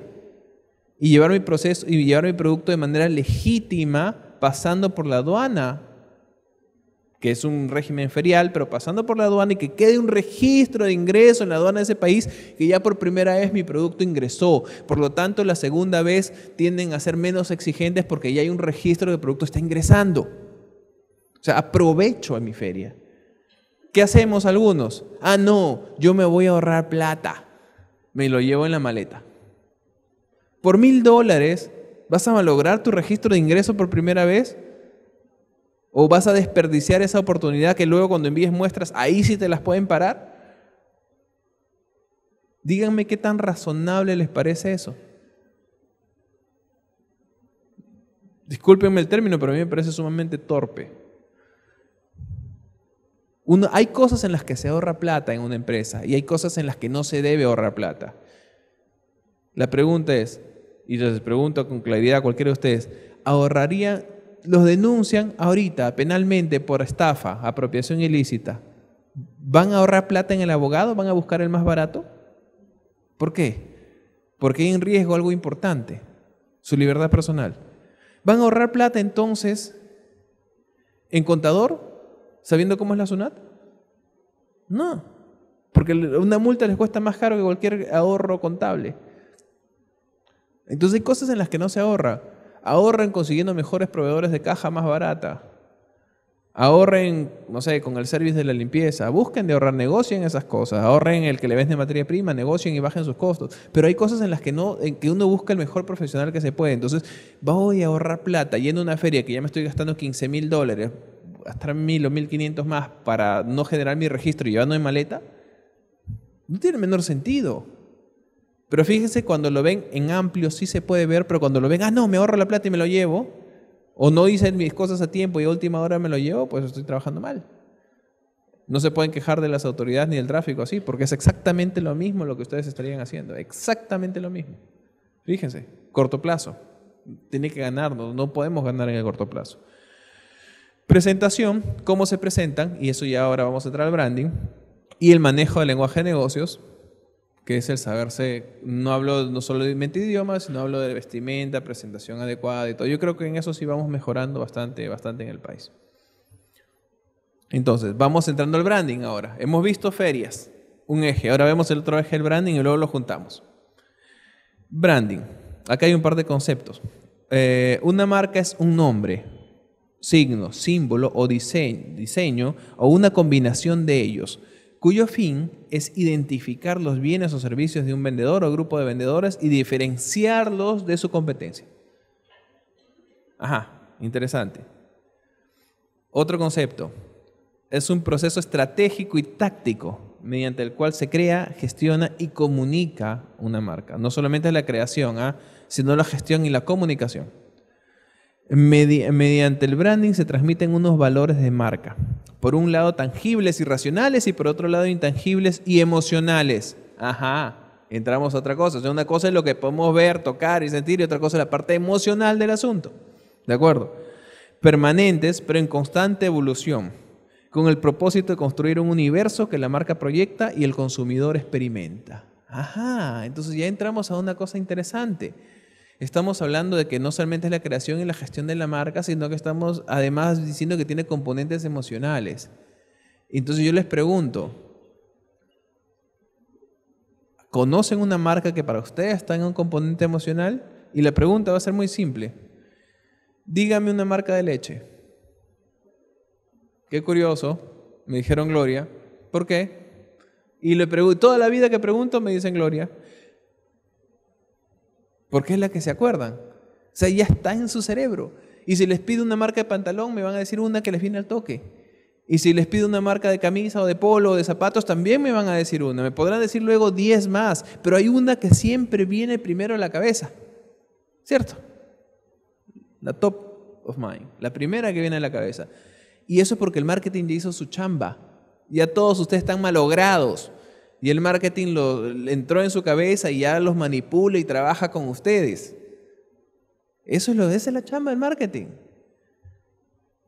y llevar mi proceso y mi producto de manera legítima pasando por la aduana que es un régimen ferial, pero pasando por la aduana y que quede un registro de ingreso en la aduana de ese país, que ya por primera vez mi producto ingresó. Por lo tanto, la segunda vez tienden a ser menos exigentes porque ya hay un registro de producto está ingresando. O sea, aprovecho a mi feria. ¿Qué hacemos algunos? Ah, no, yo me voy a ahorrar plata. Me lo llevo en la maleta. Por mil dólares, ¿vas a malograr tu registro de ingreso por primera vez? ¿O vas a desperdiciar esa oportunidad que luego cuando envíes muestras, ahí sí te las pueden parar? Díganme qué tan razonable les parece eso. Discúlpenme el término, pero a mí me parece sumamente torpe hay cosas en las que se ahorra plata en una empresa y hay cosas en las que no se debe ahorrar plata. La pregunta es, y les pregunto con claridad a cualquiera de ustedes, ahorraría, los denuncian ahorita penalmente por estafa, apropiación ilícita? ¿Van a ahorrar plata en el abogado? ¿Van a buscar el más barato? ¿Por qué? Porque hay en riesgo algo importante, su libertad personal. ¿Van a ahorrar plata entonces en contador? sabiendo cómo es la Sunat? No, porque una multa les cuesta más caro que cualquier ahorro contable. Entonces hay cosas en las que no se ahorra. Ahorren consiguiendo mejores proveedores de caja más barata. Ahorren, no sé, con el servicio de la limpieza. Busquen de ahorrar, negocien esas cosas. Ahorren el que le vende materia prima, negocien y bajen sus costos. Pero hay cosas en las que no, que uno busca el mejor profesional que se puede. Entonces, voy a ahorrar plata y en una feria que ya me estoy gastando 15 mil dólares gastar mil o mil quinientos más para no generar mi registro y no en maleta, no tiene menor sentido. Pero fíjense, cuando lo ven en amplio sí se puede ver, pero cuando lo ven, ah, no, me ahorro la plata y me lo llevo, o no hice mis cosas a tiempo y a última hora me lo llevo, pues estoy trabajando mal. No se pueden quejar de las autoridades ni del tráfico así, porque es exactamente lo mismo lo que ustedes estarían haciendo, exactamente lo mismo. Fíjense, corto plazo. Tiene que ganarnos, no podemos ganar en el corto plazo. Presentación, cómo se presentan, y eso ya ahora vamos a entrar al branding, y el manejo del lenguaje de negocios, que es el saberse, no hablo no solo de idiomas, sino hablo de vestimenta, presentación adecuada y todo. Yo creo que en eso sí vamos mejorando bastante, bastante en el país. Entonces, vamos entrando al branding ahora. Hemos visto ferias, un eje. Ahora vemos el otro eje del branding y luego lo juntamos. Branding. Acá hay un par de conceptos. Eh, una marca es un nombre, signo, símbolo o diseño, o una combinación de ellos, cuyo fin es identificar los bienes o servicios de un vendedor o grupo de vendedores y diferenciarlos de su competencia. Ajá, interesante. Otro concepto, es un proceso estratégico y táctico mediante el cual se crea, gestiona y comunica una marca. No solamente la creación, ¿ah? sino la gestión y la comunicación mediante el branding se transmiten unos valores de marca. Por un lado tangibles y racionales y por otro lado intangibles y emocionales. Ajá, entramos a otra cosa. una cosa es lo que podemos ver, tocar y sentir y otra cosa es la parte emocional del asunto. ¿De acuerdo? Permanentes pero en constante evolución, con el propósito de construir un universo que la marca proyecta y el consumidor experimenta. Ajá, entonces ya entramos a una cosa interesante Estamos hablando de que no solamente es la creación y la gestión de la marca, sino que estamos además diciendo que tiene componentes emocionales. Entonces yo les pregunto, ¿conocen una marca que para ustedes tenga un componente emocional? Y la pregunta va a ser muy simple. Dígame una marca de leche. Qué curioso, me dijeron Gloria. ¿Por qué? Y le pregunto, toda la vida que pregunto me dicen Gloria porque es la que se acuerdan. O sea, ya está en su cerebro. Y si les pido una marca de pantalón, me van a decir una que les viene al toque. Y si les pido una marca de camisa o de polo o de zapatos, también me van a decir una. Me podrán decir luego 10 más, pero hay una que siempre viene primero a la cabeza. ¿Cierto? La top of mind, la primera que viene a la cabeza. Y eso es porque el marketing ya hizo su chamba. Ya todos ustedes están malogrados. Y el marketing lo, entró en su cabeza y ya los manipula y trabaja con ustedes. Eso es lo esa la chamba del marketing.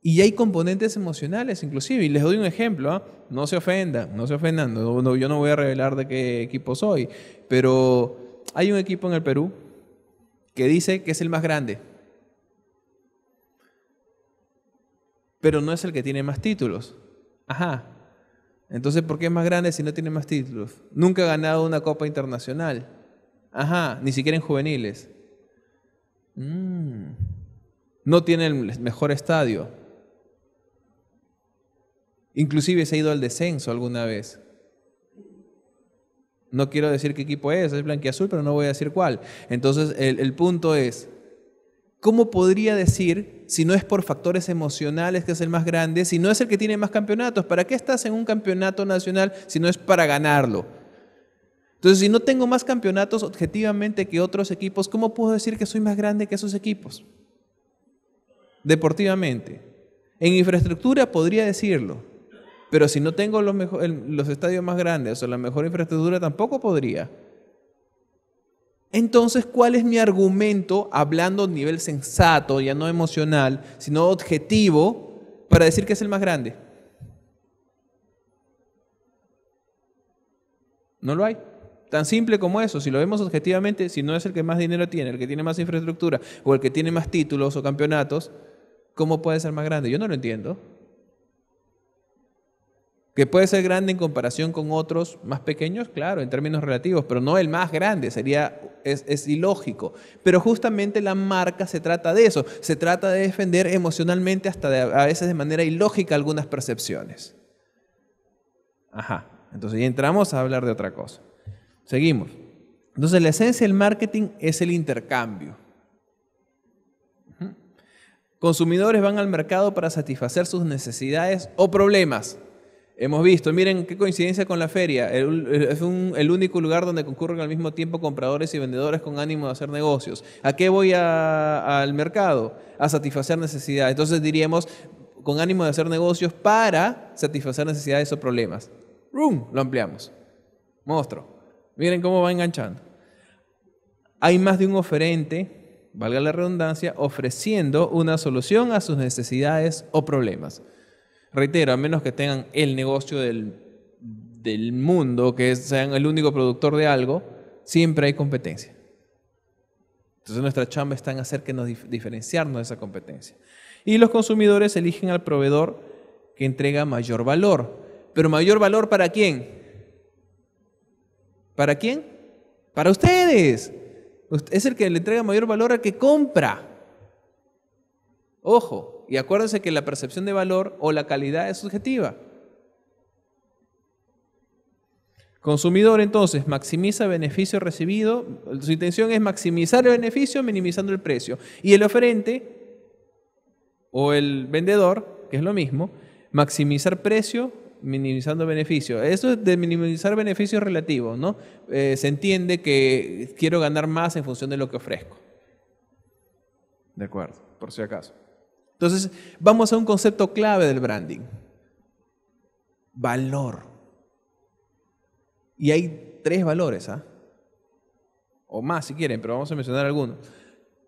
Y hay componentes emocionales inclusive. Y les doy un ejemplo, ¿ah? no se ofendan, no se ofendan, yo no voy a revelar de qué equipo soy, pero hay un equipo en el Perú que dice que es el más grande, pero no es el que tiene más títulos. Ajá, entonces, ¿por qué es más grande si no tiene más títulos? Nunca ha ganado una Copa Internacional. Ajá, ni siquiera en juveniles. Mm. No tiene el mejor estadio. Inclusive se ha ido al descenso alguna vez. No quiero decir qué equipo es, es blanquiazul, pero no voy a decir cuál. Entonces, el punto es, ¿cómo podría decir si no es por factores emocionales, que es el más grande, si no es el que tiene más campeonatos. ¿Para qué estás en un campeonato nacional si no es para ganarlo? Entonces, si no tengo más campeonatos objetivamente que otros equipos, ¿cómo puedo decir que soy más grande que esos equipos? Deportivamente. En infraestructura podría decirlo, pero si no tengo los, los estadios más grandes o la mejor infraestructura, tampoco podría. Entonces, ¿cuál es mi argumento, hablando a nivel sensato, ya no emocional, sino objetivo, para decir que es el más grande? No lo hay. Tan simple como eso. Si lo vemos objetivamente, si no es el que más dinero tiene, el que tiene más infraestructura, o el que tiene más títulos o campeonatos, ¿cómo puede ser más grande? Yo no lo entiendo que puede ser grande en comparación con otros más pequeños, claro, en términos relativos, pero no el más grande, sería es, ilógico. Pero justamente la marca se trata de eso, se trata de defender emocionalmente hasta a veces de manera ilógica algunas percepciones. Ajá, entonces ya entramos a hablar de otra cosa. Seguimos. Entonces la esencia del marketing es el intercambio. Consumidores van al mercado para satisfacer sus necesidades o problemas Hemos visto, miren qué coincidencia con la feria. es el único lugar donde concurren al mismo tiempo compradores y vendedores con ánimo de hacer negocios. ¿A qué voy al mercado? A satisfacer necesidades. Entonces diríamos, con ánimo de hacer negocios para satisfacer necesidades o problemas. ¡Rum! Lo ampliamos. Monstruo. Miren cómo va enganchando. Hay más de un oferente, valga la redundancia, ofreciendo una solución a sus necesidades o problemas. Reitero, a menos que tengan el negocio del, mundo, que sean el único productor de algo, siempre hay competencia. Entonces nuestra chamba está en hacer que nos diferenciarnos de esa competencia. Y los consumidores eligen al proveedor que entrega mayor valor. Pero mayor valor para quién? ¿Para quién? Para ustedes. Es el que le entrega mayor valor al que compra. Ojo, y acuérdense que la percepción de valor o la calidad es subjetiva. Consumidor entonces maximiza beneficio recibido, su intención es maximizar el beneficio minimizando el precio. Y el oferente o el vendedor, que es lo mismo, maximizar precio minimizando beneficio. Eso es de minimizar beneficios relativos, ¿no? Eh, se entiende que quiero ganar más en función de lo que ofrezco. De acuerdo, por si acaso. Entonces, vamos a un concepto clave del branding. Valor. Y hay tres valores, ¿ah? O más si quieren, pero vamos a mencionar algunos.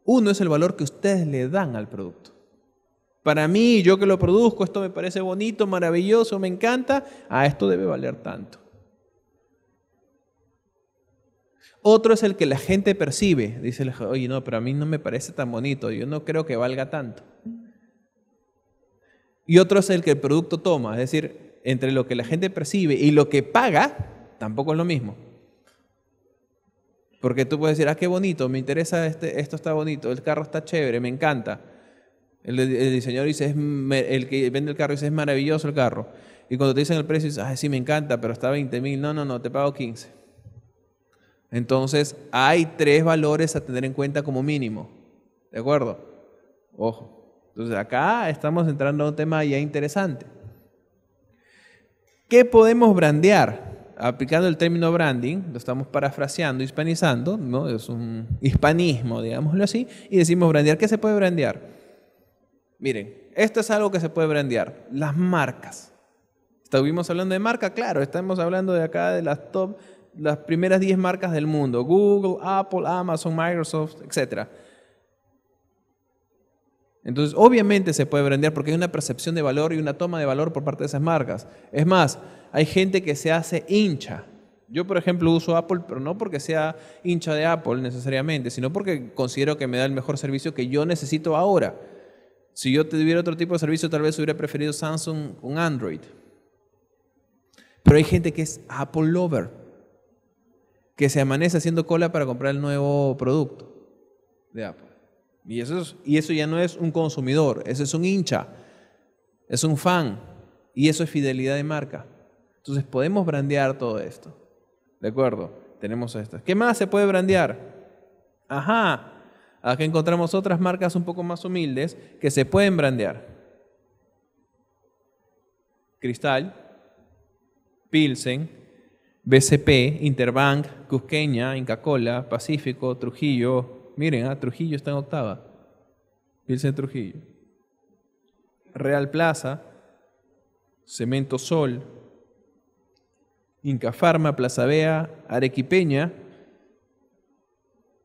Uno es el valor que ustedes le dan al producto. Para mí, yo que lo produzco, esto me parece bonito, maravilloso, me encanta, a esto debe valer tanto. Otro es el que la gente percibe. Dice, oye, no, pero a mí no me parece tan bonito, yo no creo que valga tanto y otro es el que el producto toma, es decir, entre lo que la gente percibe y lo que paga, tampoco es lo mismo. Porque tú puedes decir, ah, qué bonito, me interesa, este, esto está bonito, el carro está chévere, me encanta. El, diseñador dice, es, el que vende el carro dice, es maravilloso el carro. Y cuando te dicen el precio, dices, ah, sí, me encanta, pero está 20 mil. No, no, no, te pago 15. Entonces, hay tres valores a tener en cuenta como mínimo. ¿De acuerdo? Ojo. Entonces acá estamos entrando a un tema ya interesante. ¿Qué podemos brandear? Aplicando el término branding, lo estamos parafraseando, hispanizando, ¿no? es un hispanismo, digámoslo así, y decimos brandear. ¿Qué se puede brandear? Miren, esto es algo que se puede brandear, las marcas. Estuvimos hablando de marca, claro, estamos hablando de acá de las top, las primeras 10 marcas del mundo, Google, Apple, Amazon, Microsoft, etcétera. Entonces, obviamente se puede vender porque hay una percepción de valor y una toma de valor por parte de esas marcas. Es más, hay gente que se hace hincha. Yo, por ejemplo, uso Apple, pero no porque sea hincha de Apple necesariamente, sino porque considero que me da el mejor servicio que yo necesito ahora. Si yo tuviera otro tipo de servicio, tal vez hubiera preferido Samsung con Android. Pero hay gente que es Apple lover, que se amanece haciendo cola para comprar el nuevo producto de Apple. Y eso, y eso ya no es un consumidor, ese es un hincha, es un fan. Y eso es fidelidad de marca. Entonces podemos brandear todo esto. ¿De acuerdo? Tenemos esto ¿Qué más se puede brandear? Ajá. Aquí encontramos otras marcas un poco más humildes que se pueden brandear. Cristal, Pilsen, BCP, Interbank, Cusqueña, Inca Cola, Pacífico, Trujillo, Miren, ah, Trujillo está en octava. Pilsen Trujillo. Real Plaza, Cemento Sol, Inca Farma, Plaza Bea, Arequipeña,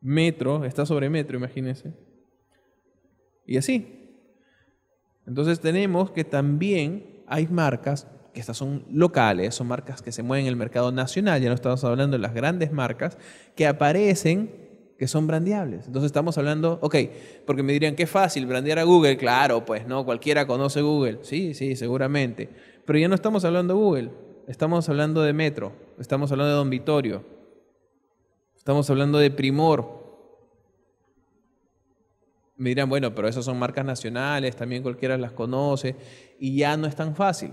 Metro, está sobre Metro, imagínense. Y así. Entonces tenemos que también hay marcas, que estas son locales, son marcas que se mueven en el mercado nacional, ya no estamos hablando de las grandes marcas, que aparecen que son brandeables. Entonces estamos hablando, ok, porque me dirían, qué fácil brandear a Google. Claro, pues no, cualquiera conoce Google. Sí, sí, seguramente. Pero ya no estamos hablando de Google, estamos hablando de Metro, estamos hablando de Don Vittorio, estamos hablando de Primor. Me dirán, bueno, pero esas son marcas nacionales, también cualquiera las conoce, y ya no es tan fácil.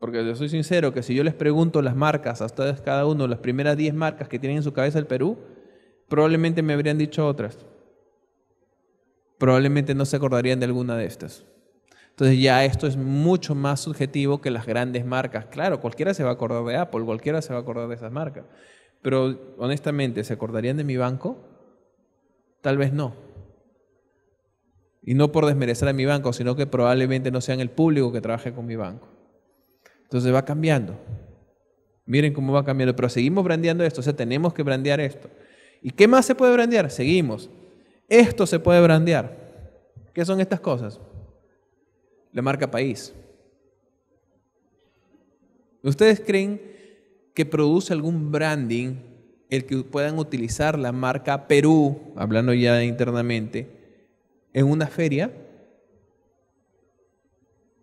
Porque yo soy sincero que si yo les pregunto las marcas, a ustedes cada uno, las primeras 10 marcas que tienen en su cabeza el Perú, probablemente me habrían dicho otras. Probablemente no se acordarían de alguna de estas. Entonces ya esto es mucho más subjetivo que las grandes marcas. Claro, cualquiera se va a acordar de Apple, cualquiera se va a acordar de esas marcas. Pero honestamente, ¿se acordarían de mi banco? Tal vez no. Y no por desmerecer a mi banco, sino que probablemente no sean el público que trabaje con mi banco. Entonces va cambiando. Miren cómo va cambiando. Pero seguimos brandeando esto, o sea, tenemos que brandear esto. ¿Y qué más se puede brandear? Seguimos. Esto se puede brandear. ¿Qué son estas cosas? La marca país. ¿Ustedes creen que produce algún branding el que puedan utilizar la marca Perú, hablando ya internamente, en una feria?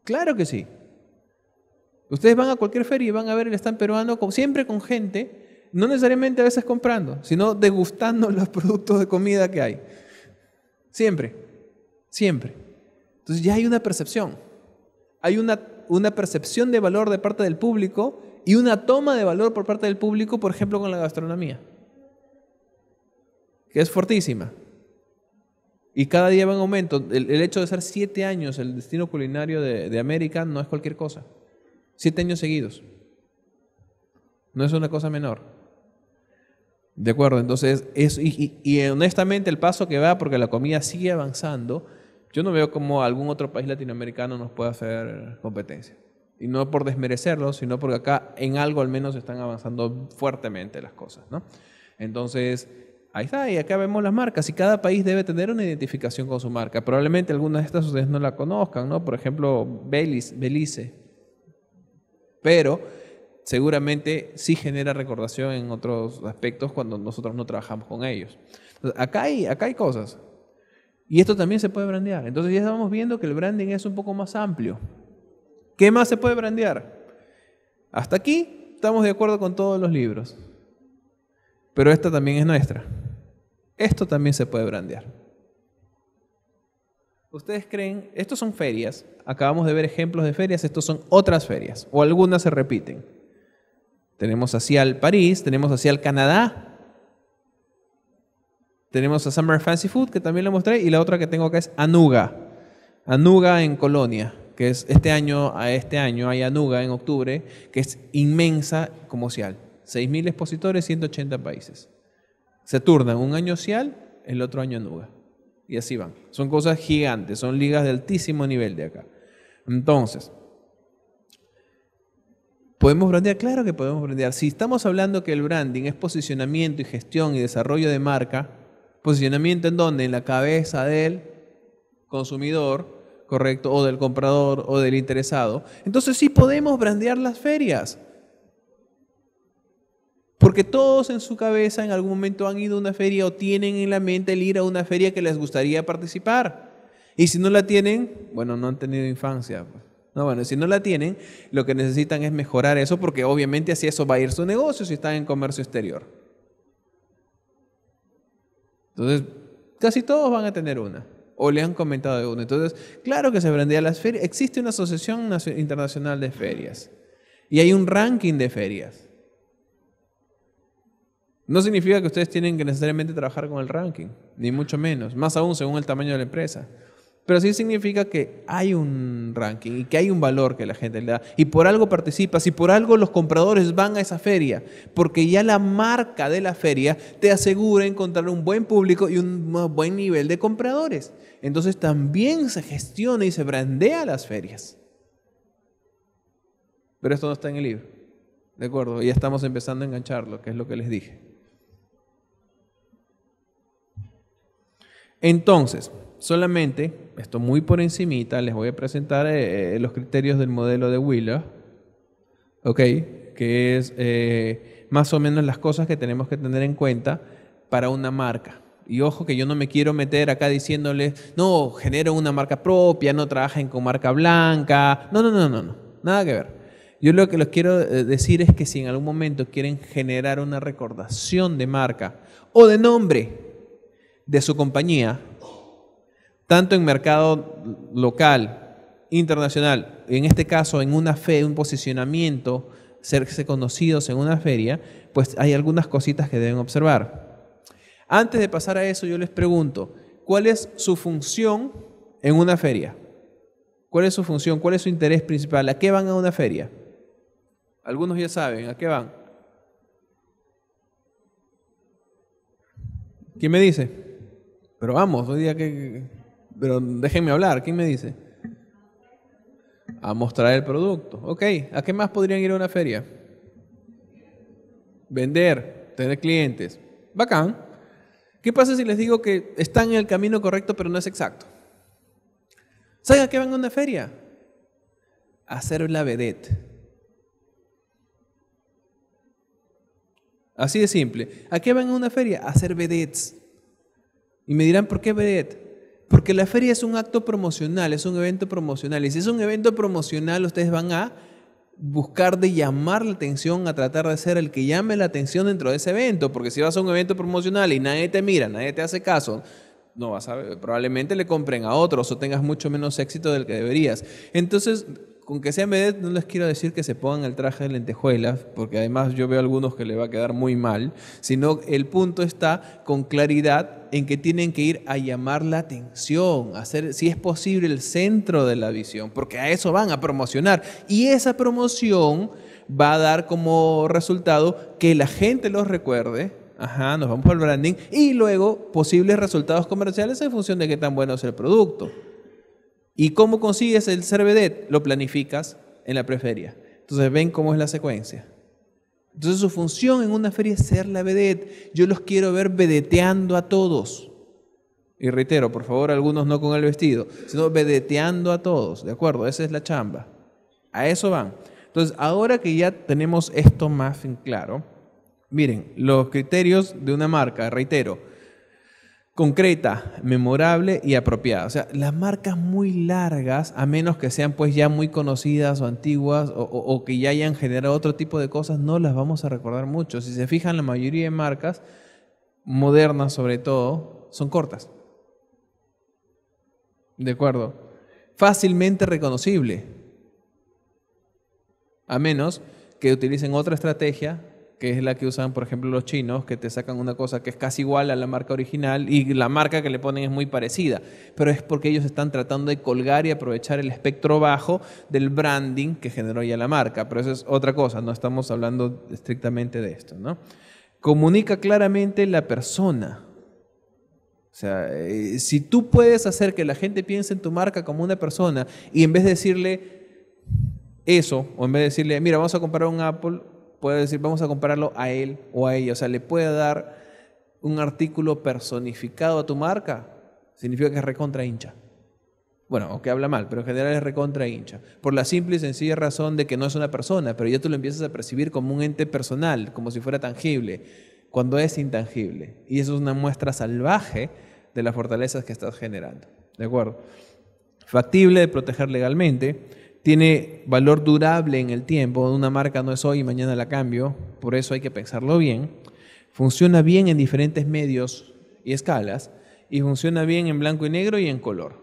Claro que sí. Ustedes van a cualquier feria y van a ver el Estado peruano siempre con gente no necesariamente a veces comprando, sino degustando los productos de comida que hay. Siempre, siempre. Entonces ya hay una percepción. Hay una, una percepción de valor de parte del público y una toma de valor por parte del público, por ejemplo, con la gastronomía, que es fortísima. Y cada día va en aumento. El, hecho de ser siete años el destino culinario de, de América no es cualquier cosa. Siete años seguidos. No es una cosa menor. ¿De acuerdo? Entonces, y, honestamente el paso que va, porque la comida sigue avanzando, yo no veo cómo algún otro país latinoamericano nos pueda hacer competencia. Y no por desmerecerlo, sino porque acá en algo al menos están avanzando fuertemente las cosas, ¿no? Entonces, ahí está, y acá vemos las marcas, y cada país debe tener una identificación con su marca. Probablemente algunas de estas ustedes no la conozcan, ¿no? Por ejemplo, Belice. pero seguramente sí genera recordación en otros aspectos cuando nosotros no trabajamos con ellos. acá, hay, acá hay cosas. Y esto también se puede brandear. Entonces ya estamos viendo que el branding es un poco más amplio. ¿Qué más se puede brandear? Hasta aquí estamos de acuerdo con todos los libros. Pero esta también es nuestra. Esto también se puede brandear. Ustedes creen, estos son ferias, acabamos de ver ejemplos de ferias, estos son otras ferias, o algunas se repiten. Tenemos hacia el París, tenemos hacia el Canadá, tenemos a Summer Fancy Food, que también le mostré, y la otra que tengo acá es Anuga. Anuga en Colonia, que es este año a este año, hay Anuga en octubre, que es inmensa como Cial. 6.000 expositores, 180 países. Se turnan un año Cial, el otro año Anuga. Y así van. Son cosas gigantes, son ligas de altísimo nivel de acá. Entonces, ¿Podemos brandear? Claro que podemos brandear. Si estamos hablando que el branding es posicionamiento y gestión y desarrollo de marca, posicionamiento en donde? En la cabeza del consumidor, correcto, o del comprador o del interesado. Entonces sí podemos brandear las ferias. Porque todos en su cabeza en algún momento han ido a una feria o tienen en la mente el ir a una feria que les gustaría participar. Y si no la tienen, bueno, no han tenido infancia. Pues. No, bueno, si no la tienen, lo que necesitan es mejorar eso porque obviamente así eso va a ir su negocio si están en comercio exterior. Entonces, casi todos van a tener una o le han comentado de una. Entonces, claro que se aprendía las ferias. Existe una asociación internacional de ferias y hay un ranking de ferias. No significa que ustedes tienen que necesariamente trabajar con el ranking, ni mucho menos, más aún según el tamaño de la empresa. Pero sí significa que hay un ranking y que hay un valor que la gente le da. Y por algo participas y por algo los compradores van a esa feria. Porque ya la marca de la feria te asegura encontrar un buen público y un buen nivel de compradores. Entonces también se gestiona y se brandea las ferias. Pero esto no está en el libro. De acuerdo, ya estamos empezando a engancharlo, que es lo que les dije. Entonces, solamente esto muy por encimita, les voy a presentar eh, eh, los criterios del modelo de Wheeler, okay, que es eh, más o menos las cosas que tenemos que tener en cuenta para una marca. Y ojo que yo no me quiero meter acá diciéndoles, no, genero una marca propia, no trabajen con marca blanca. No, no, no, no, no. Nada que ver. Yo lo que les quiero decir es que si en algún momento quieren generar una recordación de marca o de nombre de su compañía, tanto en mercado local, internacional, en este caso en una fe, un posicionamiento, serse conocidos en una feria, pues hay algunas cositas que deben observar. Antes de pasar a eso, yo les pregunto, ¿cuál es su función en una feria? ¿Cuál es su función? ¿Cuál es su interés principal? ¿A qué van a una feria? Algunos ya saben, ¿a qué van? ¿Quién me dice? Pero vamos, hoy día que... Pero déjenme hablar, ¿quién me dice? A mostrar el producto. Ok, ¿a qué más podrían ir a una feria? Vender, tener clientes. Bacán. ¿Qué pasa si les digo que están en el camino correcto pero no es exacto? ¿Saben a qué van a una feria? A hacer la vedette. Así de simple. ¿A qué van a una feria? A hacer vedettes. Y me dirán, ¿por qué vedette? Porque la feria es un acto promocional, es un evento promocional. Y si es un evento promocional, ustedes van a buscar de llamar la atención, a tratar de ser el que llame la atención dentro de ese evento. Porque si vas a un evento promocional y nadie te mira, nadie te hace caso, no vas a, probablemente le compren a otros o tengas mucho menos éxito del que deberías. Entonces, con que sea vedettes no les quiero decir que se pongan el traje de lentejuelas, porque además yo veo a algunos que le va a quedar muy mal, sino el punto está con claridad en que tienen que ir a llamar la atención, a si es posible, el centro de la visión, porque a eso van a promocionar. Y esa promoción va a dar como resultado que la gente los recuerde, Ajá, nos vamos al branding. Y luego posibles resultados comerciales en función de qué tan bueno es el producto. ¿Y cómo consigues el ser vedette? Lo planificas en la preferia. Entonces ven cómo es la secuencia. Entonces su función en una feria es ser la vedette. Yo los quiero ver vedeteando a todos. Y reitero, por favor, algunos no con el vestido, sino vedeteando a todos. ¿De acuerdo? Esa es la chamba. A eso van. Entonces, ahora que ya tenemos esto más en claro, miren, los criterios de una marca, reitero, concreta, memorable y apropiada. O sea, las marcas muy largas, a menos que sean pues ya muy conocidas o antiguas o, que ya hayan generado otro tipo de cosas, no las vamos a recordar mucho. Si se fijan, la mayoría de marcas, modernas sobre todo, son cortas. ¿De acuerdo? Fácilmente reconocible. A menos que utilicen otra estrategia que es la que usan, por ejemplo, los chinos, que te sacan una cosa que es casi igual a la marca original y la marca que le ponen es muy parecida, pero es porque ellos están tratando de colgar y aprovechar el espectro bajo del branding que generó ya la marca, pero eso es otra cosa, no estamos hablando estrictamente de esto, ¿no? Comunica claramente la persona. O sea, eh, si tú puedes hacer que la gente piense en tu marca como una persona y en vez de decirle eso, o en vez de decirle, mira, vamos a comprar un Apple, puede decir, vamos a compararlo a él o a ella. O sea, le puede dar un artículo personificado a tu marca, significa que es recontra hincha. Bueno, o que habla mal, pero en general es recontra hincha. Por la simple y sencilla razón de que no es una persona, pero ya tú lo empiezas a percibir como un ente personal, como si fuera tangible, cuando es intangible. Y eso es una muestra salvaje de las fortalezas que estás generando. ¿De acuerdo? Factible de proteger legalmente tiene valor durable en el tiempo, una marca no es hoy y mañana la cambio, por eso hay que pensarlo bien, funciona bien en diferentes medios y escalas, y funciona bien en blanco y negro y en color.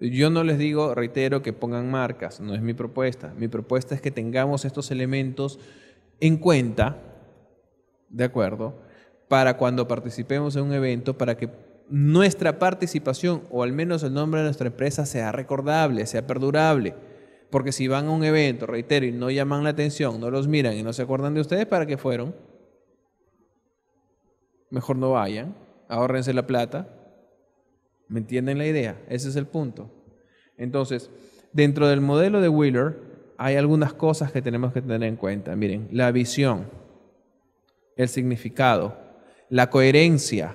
Yo no les digo, reitero, que pongan marcas, no es mi propuesta. Mi propuesta es que tengamos estos elementos en cuenta, ¿de acuerdo? Para cuando participemos en un evento, para que nuestra participación, o al menos el nombre de nuestra empresa, sea recordable, sea perdurable. Porque si van a un evento, reitero, y no llaman la atención, no los miran y no se acuerdan de ustedes, ¿para qué fueron? Mejor no vayan, ahorrense la plata. ¿Me entienden la idea? Ese es el punto. Entonces, dentro del modelo de Wheeler, hay algunas cosas que tenemos que tener en cuenta. Miren, la visión, el significado, la coherencia,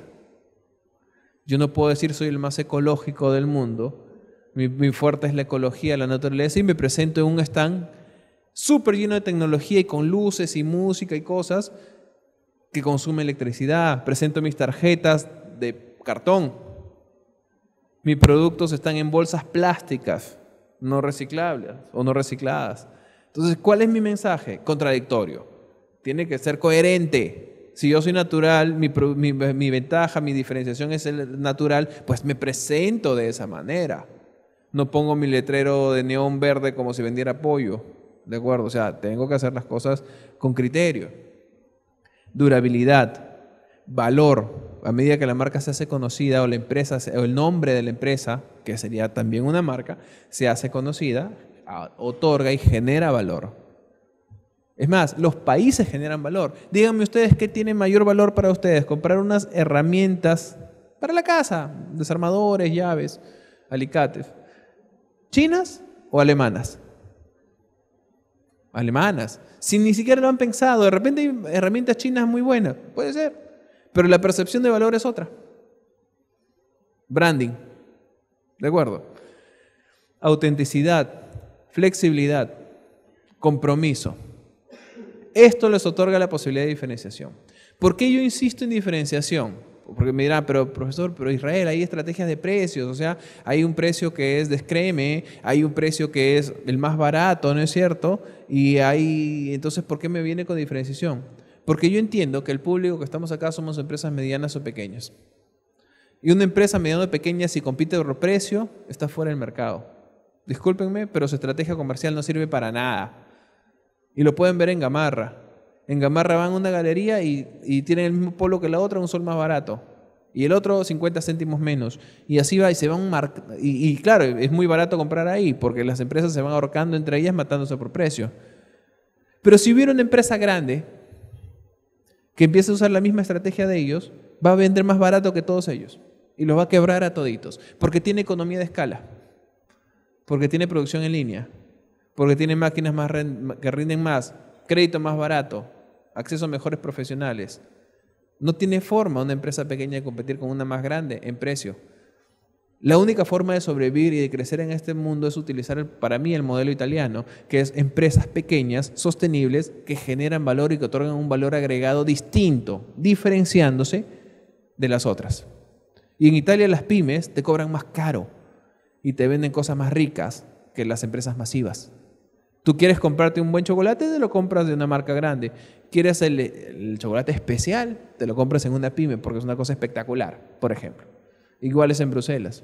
yo no puedo decir soy el más ecológico del mundo. Mi, fuerte es la ecología, la naturaleza, y me presento en un stand súper lleno de tecnología y con luces y música y cosas que consumen electricidad. Presento mis tarjetas de cartón. Mis productos están en bolsas plásticas, no reciclables o no recicladas. Entonces, ¿cuál es mi mensaje? Contradictorio. Tiene que ser coherente si yo soy natural, mi, ventaja, mi diferenciación es el natural, pues me presento de esa manera. No pongo mi letrero de neón verde como si vendiera pollo. ¿De acuerdo? O sea, tengo que hacer las cosas con criterio. Durabilidad, valor. A medida que la marca se hace conocida o la empresa o el nombre de la empresa, que sería también una marca, se hace conocida, otorga y genera valor. Es más, los países generan valor. Díganme ustedes qué tiene mayor valor para ustedes, comprar unas herramientas para la casa, desarmadores, llaves, alicates. ¿Chinas o alemanas? Alemanas. Si ni siquiera lo han pensado, de repente hay herramientas chinas muy buenas, puede ser, pero la percepción de valor es otra. Branding, ¿de acuerdo? Autenticidad, flexibilidad, compromiso. Esto les otorga la posibilidad de diferenciación. ¿Por qué yo insisto en diferenciación? porque me dirán, pero profesor, pero Israel, hay estrategias de precios, o sea, hay un precio que es descreme, hay un precio que es el más barato, ¿no es cierto? Y hay, entonces, ¿por qué me viene con diferenciación? Porque yo entiendo que el público que estamos acá somos empresas medianas o pequeñas. Y una empresa mediana o pequeña, si compite por precio, está fuera del mercado. Discúlpenme, pero su estrategia comercial no sirve para nada. Y lo pueden ver en Gamarra. En Gamarra van a una galería y, y tienen el mismo polo que la otra, un sol más barato y el otro 50 céntimos menos. Y así va y se van y, y, claro, es muy barato comprar ahí porque las empresas se van ahorcando entre ellas matándose por precio. Pero si hubiera una empresa grande que empiece a usar la misma estrategia de ellos, va a vender más barato que todos ellos y los va a quebrar a toditos porque tiene economía de escala, porque tiene producción en línea, porque tienen máquinas más que rinden más, crédito más barato, acceso a mejores profesionales. No tiene forma una empresa pequeña de competir con una más grande en precio. La única forma de sobrevivir y de crecer en este mundo es utilizar para mí el modelo italiano, que es empresas pequeñas, sostenibles, que generan valor y que otorgan un valor agregado distinto, diferenciándose de las otras. Y en Italia las pymes te cobran más caro y te venden cosas más ricas que las empresas masivas. Tú quieres comprarte un buen chocolate, te lo compras de una marca grande. Quieres el, el, chocolate especial, te lo compras en una pyme porque es una cosa espectacular, por ejemplo. Igual es en Bruselas,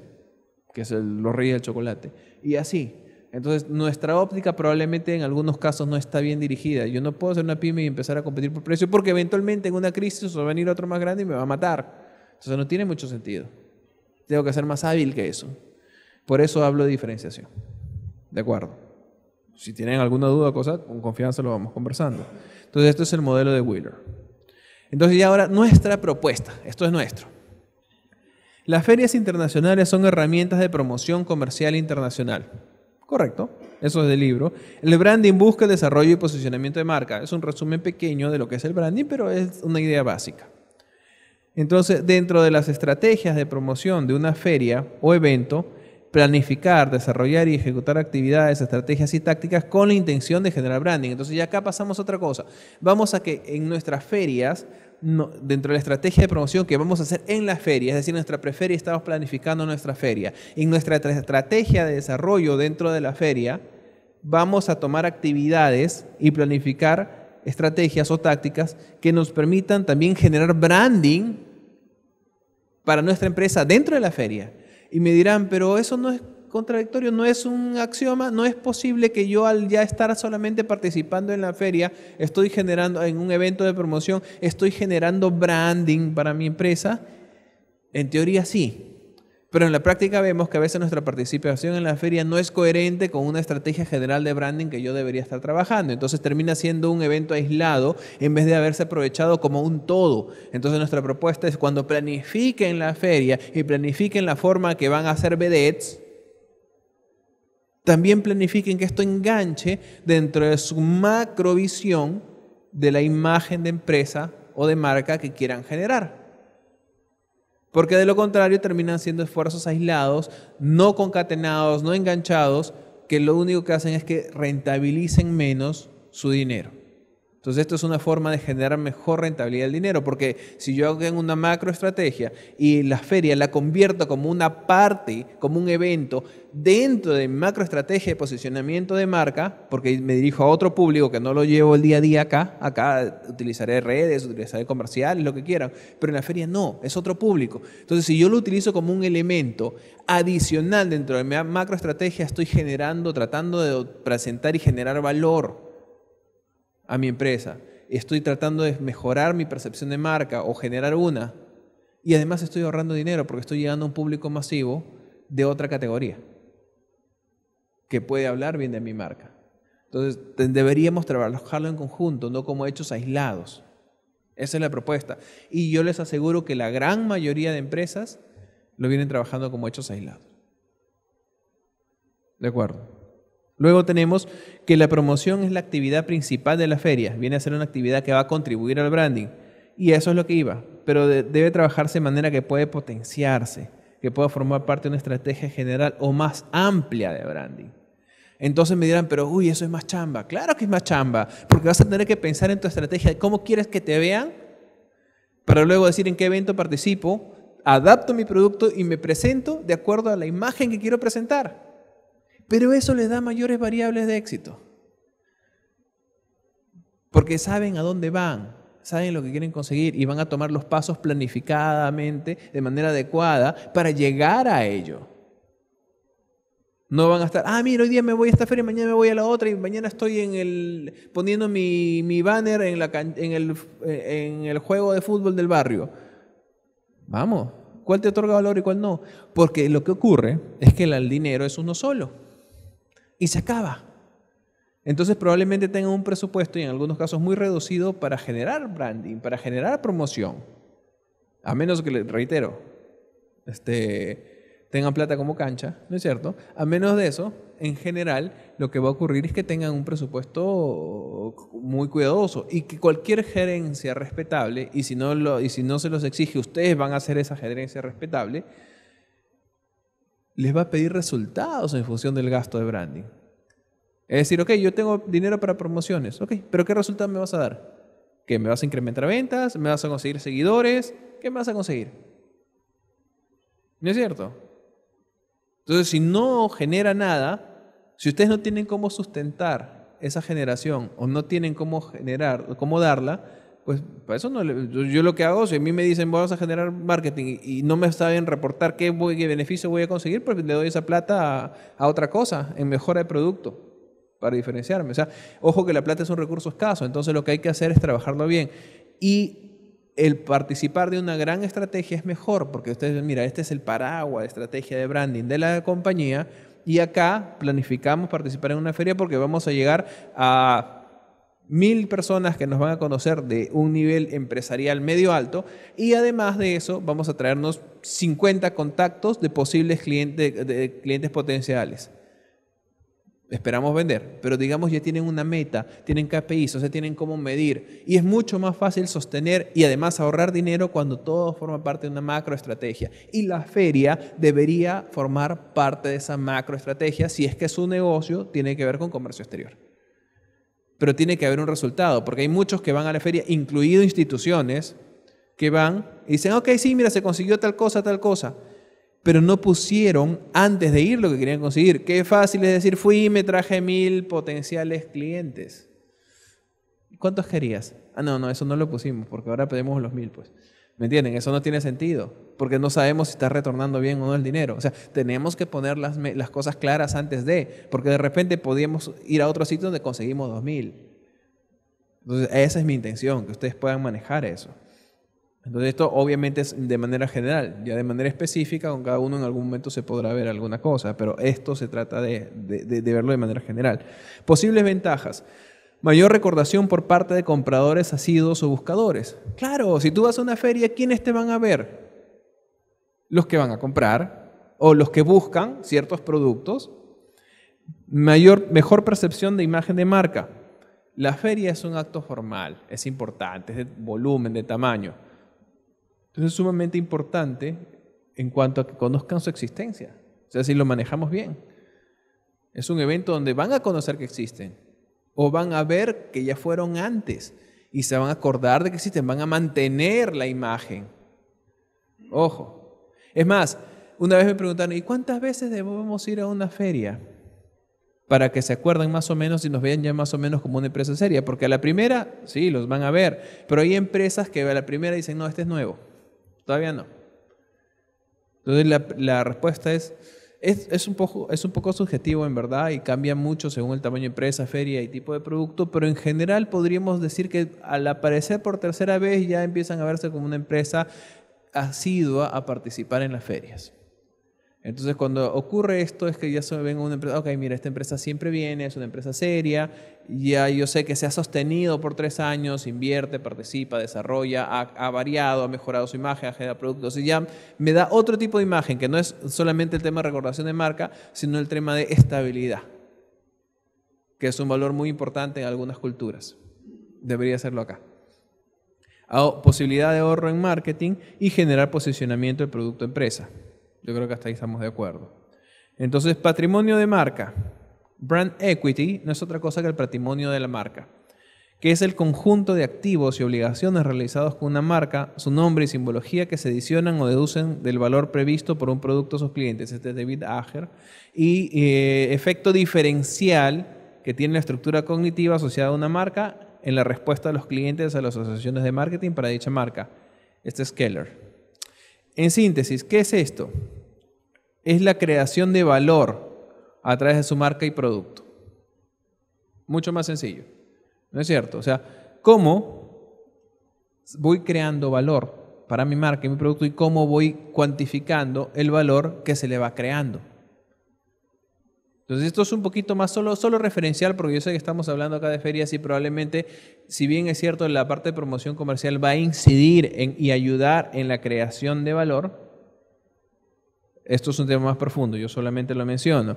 que es el, los reyes del chocolate. Y así. Entonces, nuestra óptica probablemente en algunos casos no está bien dirigida. Yo no puedo ser una pyme y empezar a competir por precio porque eventualmente en una crisis va a venir otro más grande y me va a matar. Eso no tiene mucho sentido. Tengo que ser más hábil que eso. Por eso hablo de diferenciación. De acuerdo si tienen alguna duda o cosa, con confianza lo vamos conversando. Entonces, esto es el modelo de Wheeler. Entonces, y ahora nuestra propuesta, esto es nuestro. Las ferias internacionales son herramientas de promoción comercial internacional. Correcto, eso es del libro. El branding busca el desarrollo y posicionamiento de marca. Es un resumen pequeño de lo que es el branding, pero es una idea básica. Entonces, dentro de las estrategias de promoción de una feria o evento, planificar, desarrollar y ejecutar actividades, estrategias y tácticas con la intención de generar branding. Entonces ya acá pasamos a otra cosa. Vamos a que en nuestras ferias, dentro de la estrategia de promoción que vamos a hacer en la feria, es decir, nuestra preferia estamos planificando nuestra feria, en nuestra estrategia de desarrollo dentro de la feria, vamos a tomar actividades y planificar estrategias o tácticas que nos permitan también generar branding para nuestra empresa dentro de la feria y me dirán, pero eso no es contradictorio, no es un axioma, no es posible que yo al ya estar solamente participando en la feria, estoy generando en un evento de promoción, estoy generando branding para mi empresa. En teoría sí, pero en la práctica vemos que a veces nuestra participación en la feria no es coherente con una estrategia general de branding que yo debería estar trabajando. Entonces termina siendo un evento aislado en vez de haberse aprovechado como un todo. Entonces nuestra propuesta es cuando planifiquen la feria y planifiquen la forma que van a hacer vedettes, también planifiquen que esto enganche dentro de su macrovisión de la imagen de empresa o de marca que quieran generar porque de lo contrario terminan siendo esfuerzos aislados, no concatenados, no enganchados, que lo único que hacen es que rentabilicen menos su dinero. Entonces esto es una forma de generar mejor rentabilidad del dinero, porque si yo hago una macroestrategia y la feria la convierto como una parte, como un evento dentro de mi macroestrategia de posicionamiento de marca, porque me dirijo a otro público que no lo llevo el día a día acá, acá utilizaré redes, utilizaré comerciales, lo que quieran, pero en la feria no, es otro público. Entonces si yo lo utilizo como un elemento adicional dentro de mi macroestrategia, estoy generando, tratando de presentar y generar valor a mi empresa, estoy tratando de mejorar mi percepción de marca o generar una, y además estoy ahorrando dinero porque estoy llegando a un público masivo de otra categoría que puede hablar bien de mi marca. Entonces, deberíamos trabajarlo en conjunto, no como hechos aislados. Esa es la propuesta. Y yo les aseguro que la gran mayoría de empresas lo vienen trabajando como hechos aislados. De acuerdo. Luego tenemos que la promoción es la actividad principal de la feria, viene a ser una actividad que va a contribuir al branding. Y eso es lo que iba, pero debe trabajarse de manera que puede potenciarse, que pueda formar parte de una estrategia general o más amplia de branding. Entonces me dirán, pero uy, eso es más chamba. Claro que es más chamba, porque vas a tener que pensar en tu estrategia, cómo quieres que te vean, para luego decir en qué evento participo, adapto mi producto y me presento de acuerdo a la imagen que quiero presentar. Pero eso les da mayores variables de éxito. Porque saben a dónde van, saben lo que quieren conseguir y van a tomar los pasos planificadamente, de manera adecuada, para llegar a ello. No van a estar, ah, mira, hoy día me voy a esta feria, mañana me voy a la otra y mañana estoy en el, poniendo mi, banner en, la, en, el, en el juego de fútbol del barrio. Vamos, ¿cuál te otorga valor y cuál no? Porque lo que ocurre es que el dinero es uno solo y se acaba. Entonces probablemente tengan un presupuesto y en algunos casos muy reducido para generar branding, para generar promoción. A menos que, reitero, este, tengan plata como cancha, ¿no es cierto? A menos de eso, en general, lo que va a ocurrir es que tengan un presupuesto muy cuidadoso y que cualquier gerencia respetable, y si no, y si no se los exige, ustedes van a hacer esa gerencia respetable, les va a pedir resultados en función del gasto de branding. Es decir, ok, yo tengo dinero para promociones, ok, pero ¿qué resultado me vas a dar? ¿Que me vas a incrementar ventas? ¿Me vas a conseguir seguidores? ¿Qué me vas a conseguir? ¿No es cierto? Entonces, si no genera nada, si ustedes no tienen cómo sustentar esa generación o no tienen cómo generar, cómo darla, pues para eso no yo lo que hago, si a mí me dicen vamos a generar marketing y no me saben reportar qué, beneficio voy a conseguir, pues le doy esa plata a, otra cosa, en mejora de producto, para diferenciarme. O sea, ojo que la plata es un recurso escaso, entonces lo que hay que hacer es trabajarlo bien. Y el participar de una gran estrategia es mejor, porque ustedes, dicen, mira, este es el paraguas de estrategia de branding de la compañía y acá planificamos participar en una feria porque vamos a llegar a mil personas que nos van a conocer de un nivel empresarial medio alto y además de eso vamos a traernos 50 contactos de posibles clientes, de clientes potenciales. Esperamos vender, pero digamos ya tienen una meta, tienen KPIs, o sea, tienen cómo medir y es mucho más fácil sostener y además ahorrar dinero cuando todo forma parte de una macroestrategia. Y la feria debería formar parte de esa macroestrategia si es que su negocio tiene que ver con comercio exterior pero tiene que haber un resultado, porque hay muchos que van a la feria, incluido instituciones, que van y dicen, ok, sí, mira, se consiguió tal cosa, tal cosa, pero no pusieron antes de ir lo que querían conseguir. Qué fácil es decir, fui y me traje mil potenciales clientes. ¿Cuántos querías? Ah, no, no, eso no lo pusimos, porque ahora pedimos los mil, pues. ¿Me entienden? Eso no tiene sentido, porque no sabemos si está retornando bien o no el dinero. O sea, tenemos que poner las, cosas claras antes de, porque de repente podíamos ir a otro sitio donde conseguimos 2.000. Entonces, esa es mi intención, que ustedes puedan manejar eso. Entonces, esto obviamente es de manera general, ya de manera específica, con cada uno en algún momento se podrá ver alguna cosa, pero esto se trata de, de verlo de manera general. Posibles ventajas mayor recordación por parte de compradores asiduos o buscadores. Claro, si tú vas a una feria, ¿quiénes te van a ver? Los que van a comprar o los que buscan ciertos productos. Mayor, mejor percepción de imagen de marca. La feria es un acto formal, es importante, es de volumen, de tamaño. Entonces es sumamente importante en cuanto a que conozcan su existencia. O sea, si lo manejamos bien. Es un evento donde van a conocer que existen o van a ver que ya fueron antes y se van a acordar de que existen, van a mantener la imagen. Ojo. Es más, una vez me preguntaron, ¿y cuántas veces debemos ir a una feria? Para que se acuerden más o menos y nos vean ya más o menos como una empresa seria. Porque a la primera, sí, los van a ver. Pero hay empresas que a la primera dicen, no, este es nuevo. Todavía no. Entonces la, la respuesta es, es, es, un poco, es un poco subjetivo en verdad y cambia mucho según el tamaño de empresa, feria y tipo de producto, pero en general podríamos decir que al aparecer por tercera vez ya empiezan a verse como una empresa asidua a participar en las ferias. Entonces, cuando ocurre esto, es que ya se ven una empresa, ok, mira, esta empresa siempre viene, es una empresa seria, ya yo sé que se ha sostenido por tres años, invierte, participa, desarrolla, ha, variado, ha mejorado su imagen, ha generado productos, y ya me da otro tipo de imagen, que no es solamente el tema de recordación de marca, sino el tema de estabilidad, que es un valor muy importante en algunas culturas. Debería hacerlo acá. Ah, oh, posibilidad de ahorro en marketing y generar posicionamiento de producto empresa. Yo creo que hasta ahí estamos de acuerdo. Entonces, patrimonio de marca. Brand equity no es otra cosa que el patrimonio de la marca, que es el conjunto de activos y obligaciones realizados con una marca, su nombre y simbología que se adicionan o deducen del valor previsto por un producto a sus clientes. Este es David Ager. Y eh, efecto diferencial que tiene la estructura cognitiva asociada a una marca en la respuesta de los clientes a las asociaciones de marketing para dicha marca. Este es Keller. En síntesis, ¿qué es esto? Es la creación de valor a través de su marca y producto. Mucho más sencillo. ¿No es cierto? O sea, ¿cómo voy creando valor para mi marca y mi producto y cómo voy cuantificando el valor que se le va creando? Entonces esto es un poquito más solo, solo referencial porque yo sé que estamos hablando acá de ferias y probablemente, si bien es cierto, la parte de promoción comercial va a incidir y ayudar en la creación de valor, esto es un tema más profundo, yo solamente lo menciono.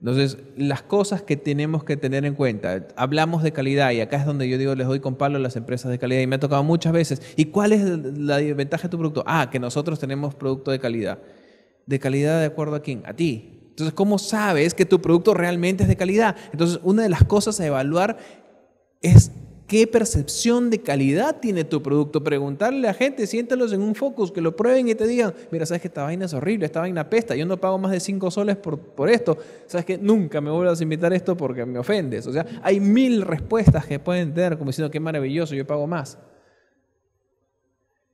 Entonces, las cosas que tenemos que tener en cuenta, hablamos de calidad y acá es donde yo digo, les doy con palo a las empresas de calidad y me ha tocado muchas veces. ¿Y cuál es la ventaja de tu producto? Ah, que nosotros tenemos producto de calidad. ¿De calidad de acuerdo a quién? A ti, entonces, ¿cómo sabes que tu producto realmente es de calidad? Entonces, una de las cosas a evaluar es qué percepción de calidad tiene tu producto. Preguntarle a la gente, siéntalos en un focus, que lo prueben y te digan, mira, sabes que esta vaina es horrible, esta vaina pesta, yo no pago más de 5 soles por, por esto, sabes que nunca me vuelvas a invitar esto porque me ofendes. O sea, hay mil respuestas que pueden tener como diciendo, qué maravilloso, yo pago más.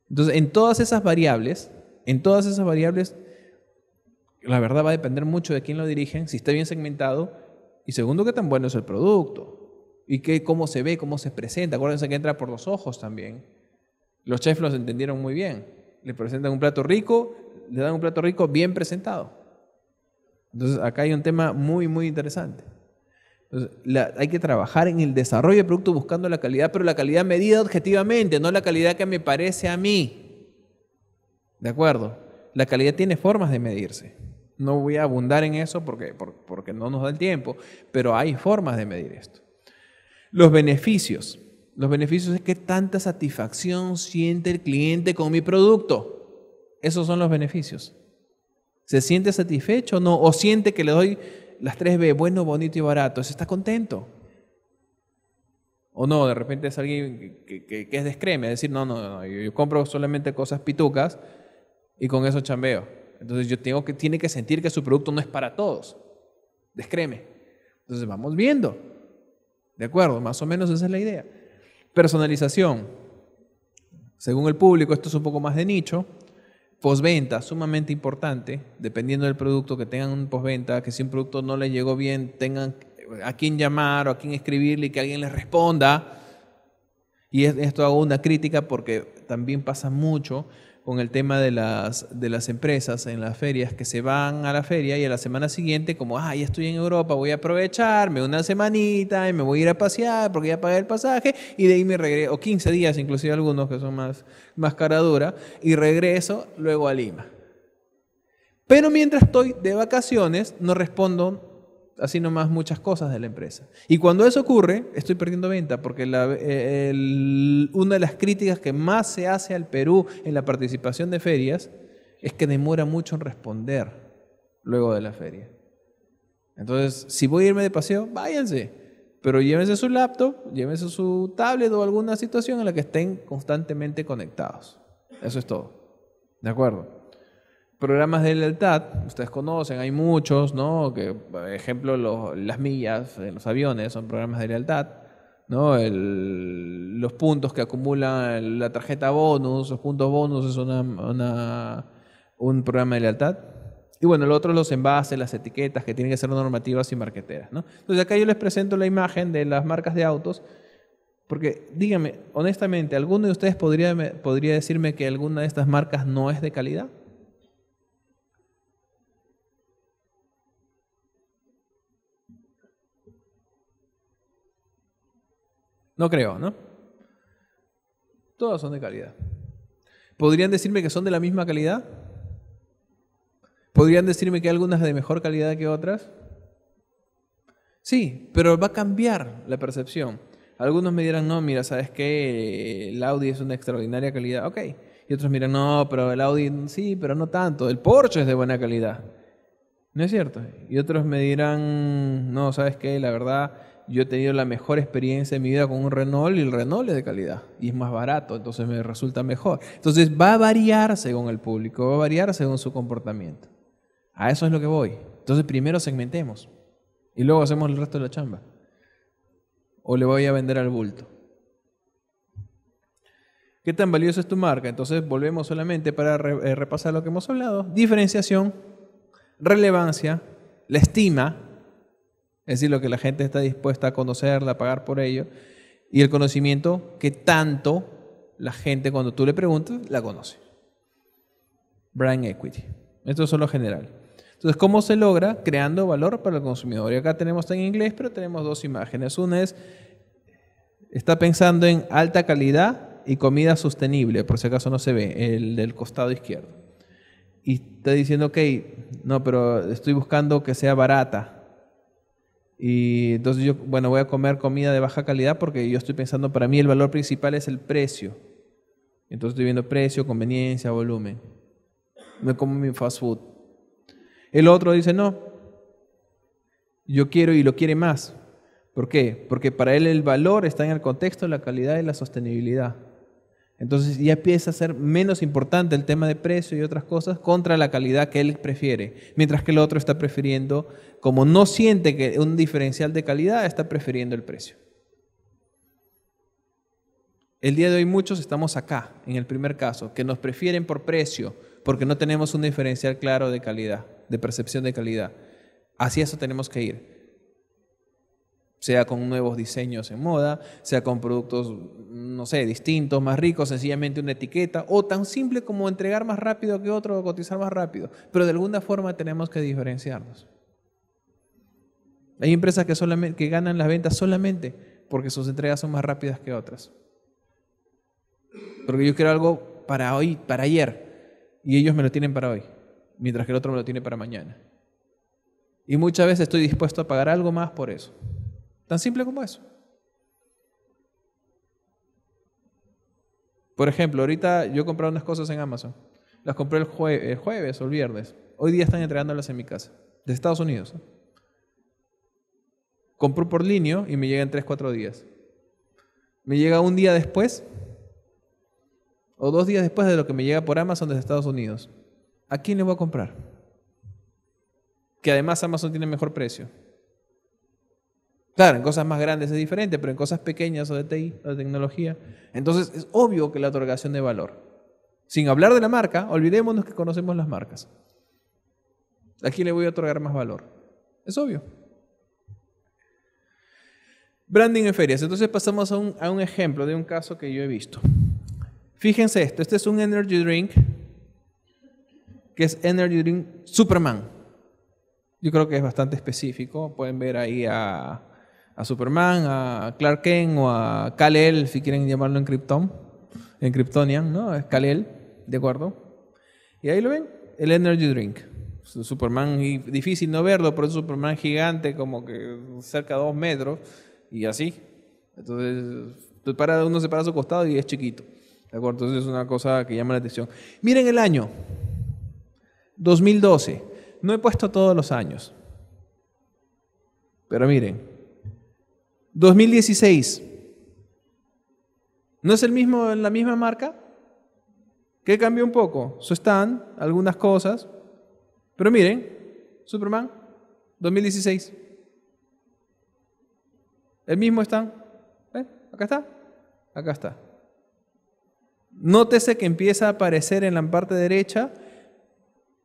Entonces, en todas esas variables, en todas esas variables, la verdad va a depender mucho de quién lo dirigen, si está bien segmentado y segundo, qué tan bueno es el producto y qué, cómo se ve, cómo se presenta. Acuérdense que entra por los ojos también. Los chefs los entendieron muy bien. Le presentan un plato rico, le dan un plato rico bien presentado. Entonces, acá hay un tema muy, muy interesante. hay que trabajar en el desarrollo del producto buscando la calidad, pero la calidad medida objetivamente, no la calidad que me parece a mí. ¿De acuerdo? La calidad tiene formas de medirse. No voy a abundar en eso porque, porque no nos da el tiempo, pero hay formas de medir esto. Los beneficios. Los beneficios es que tanta satisfacción siente el cliente con mi producto. Esos son los beneficios. ¿Se siente satisfecho o no? ¿O siente que le doy las tres b bueno, bonito y barato? ¿Se está contento? O no, de repente es alguien que, es descreme, decir, no, no, no, yo compro solamente cosas pitucas y con eso chambeo. Entonces yo tengo que, tiene que sentir que su producto no es para todos. Descreme. Entonces vamos viendo. ¿De acuerdo? Más o menos esa es la idea. Personalización. Según el público, esto es un poco más de nicho. Postventa, sumamente importante, dependiendo del producto que tengan un postventa, que si un producto no les llegó bien, tengan a quién llamar o a quién escribirle y que alguien les responda. Y esto hago una crítica porque también pasa mucho con el tema de las, de las empresas en las ferias que se van a la feria y a la semana siguiente como, ah, ya estoy en Europa, voy a aprovecharme una semanita y me voy a ir a pasear porque ya pagué el pasaje y de ahí me regreso, o 15 días inclusive algunos que son más, más cara y regreso luego a Lima. Pero mientras estoy de vacaciones no respondo así nomás muchas cosas de la empresa. Y cuando eso ocurre, estoy perdiendo venta, porque eh, una de las críticas que más se hace al Perú en la participación de ferias es que demora mucho en responder luego de la feria. Entonces, si voy a irme de paseo, váyanse, pero llévense su laptop, llévense su tablet o alguna situación en la que estén constantemente conectados. Eso es todo. ¿De acuerdo? programas de lealtad, ustedes conocen, hay muchos, ¿no? Que, por ejemplo, las millas en los aviones son programas de lealtad, ¿no? los puntos que acumula la tarjeta bonus, los puntos bonus es una, un programa de lealtad. Y bueno, el otro los envases, las etiquetas, que tienen que ser normativas y marqueteras, ¿no? Entonces acá yo les presento la imagen de las marcas de autos, porque díganme, honestamente, ¿alguno de ustedes podría, podría decirme que alguna de estas marcas no es de calidad? No creo, ¿no? Todas son de calidad. ¿Podrían decirme que son de la misma calidad? ¿Podrían decirme que algunas de mejor calidad que otras? Sí, pero va a cambiar la percepción. Algunos me dirán, no, mira, sabes que el Audi es una extraordinaria calidad, ok. Y otros miran, no, pero el Audi sí, pero no tanto. El Porsche es de buena calidad. No es cierto. Y otros me dirán, no, sabes qué, la verdad, yo he tenido la mejor experiencia de mi vida con un Renault y el Renault es de calidad y es más barato, entonces me resulta mejor. Entonces va a variar según el público, va a variar según su comportamiento. A eso es lo que voy. Entonces primero segmentemos y luego hacemos el resto de la chamba. O le voy a vender al bulto. ¿Qué tan valiosa es tu marca? Entonces volvemos solamente para eh, repasar lo que hemos hablado. Diferenciación, relevancia, la estima, es decir, lo que la gente está dispuesta a conocerla, a pagar por ello. Y el conocimiento que tanto la gente, cuando tú le preguntas, la conoce. Brand equity. Esto es lo general. Entonces, ¿cómo se logra? Creando valor para el consumidor. Y acá tenemos en inglés, pero tenemos dos imágenes. Una es, está pensando en alta calidad y comida sostenible, por si acaso no se ve, el del costado izquierdo. Y está diciendo, ok, no, pero estoy buscando que sea barata. Y entonces yo, bueno, voy a comer comida de baja calidad porque yo estoy pensando, para mí el valor principal es el precio. Entonces estoy viendo precio, conveniencia, volumen. Me como mi fast food. El otro dice, no, yo quiero y lo quiere más. ¿Por qué? Porque para él el valor está en el contexto, la calidad y la sostenibilidad. Entonces ya empieza a ser menos importante el tema de precio y otras cosas contra la calidad que él prefiere, mientras que el otro está prefiriendo, como no siente que un diferencial de calidad, está prefiriendo el precio. El día de hoy muchos estamos acá, en el primer caso, que nos prefieren por precio, porque no tenemos un diferencial claro de calidad, de percepción de calidad. Hacia eso tenemos que ir sea con nuevos diseños en moda, sea con productos, no sé, distintos, más ricos, sencillamente una etiqueta, o tan simple como entregar más rápido que otro o cotizar más rápido. Pero de alguna forma tenemos que diferenciarnos. Hay empresas que, que ganan las ventas solamente porque sus entregas son más rápidas que otras. Porque yo quiero algo para hoy, para ayer, y ellos me lo tienen para hoy, mientras que el otro me lo tiene para mañana. Y muchas veces estoy dispuesto a pagar algo más por eso. Tan simple como eso. Por ejemplo, ahorita yo he unas cosas en Amazon. Las compré el, jueves o el viernes. Hoy día están entregándolas en mi casa, de Estados Unidos. Compro por línea y me llega en 3, 4 días. Me llega un día después o dos días después de lo que me llega por Amazon desde Estados Unidos. ¿A quién le voy a comprar? Que además Amazon tiene mejor precio. Claro, en cosas más grandes es diferente, pero en cosas pequeñas o de TI tecnología. Entonces es obvio que la otorgación de valor. Sin hablar de la marca, olvidémonos que conocemos las marcas. Aquí le voy a otorgar más valor? Es obvio. Branding en ferias. Entonces pasamos a un ejemplo de un caso que yo he visto. Fíjense esto. Este es un energy drink que es energy drink Superman. Yo creo que es bastante específico. Pueden ver ahí a a Superman, a Clark Kent o a Kal-El, si quieren llamarlo en Krypton, en Kryptonian, ¿no? Es Kal-El, ¿de acuerdo? Y ahí lo ven, el Energy Drink. Superman, difícil no verlo, pero es Superman gigante, como que cerca de dos metros, y así. Entonces, para, uno se para a su costado y es chiquito. ¿De acuerdo? Entonces es una cosa que llama la atención. Miren el año, 2012. No he puesto todos los años. Pero miren, 2016. ¿No es el mismo, en la misma marca? ¿Qué cambió un poco? Su stand, algunas cosas. Pero miren, Superman, 2016. El mismo stand. ¿Eh? Acá está. Acá está. Nótese que empieza a aparecer en la parte derecha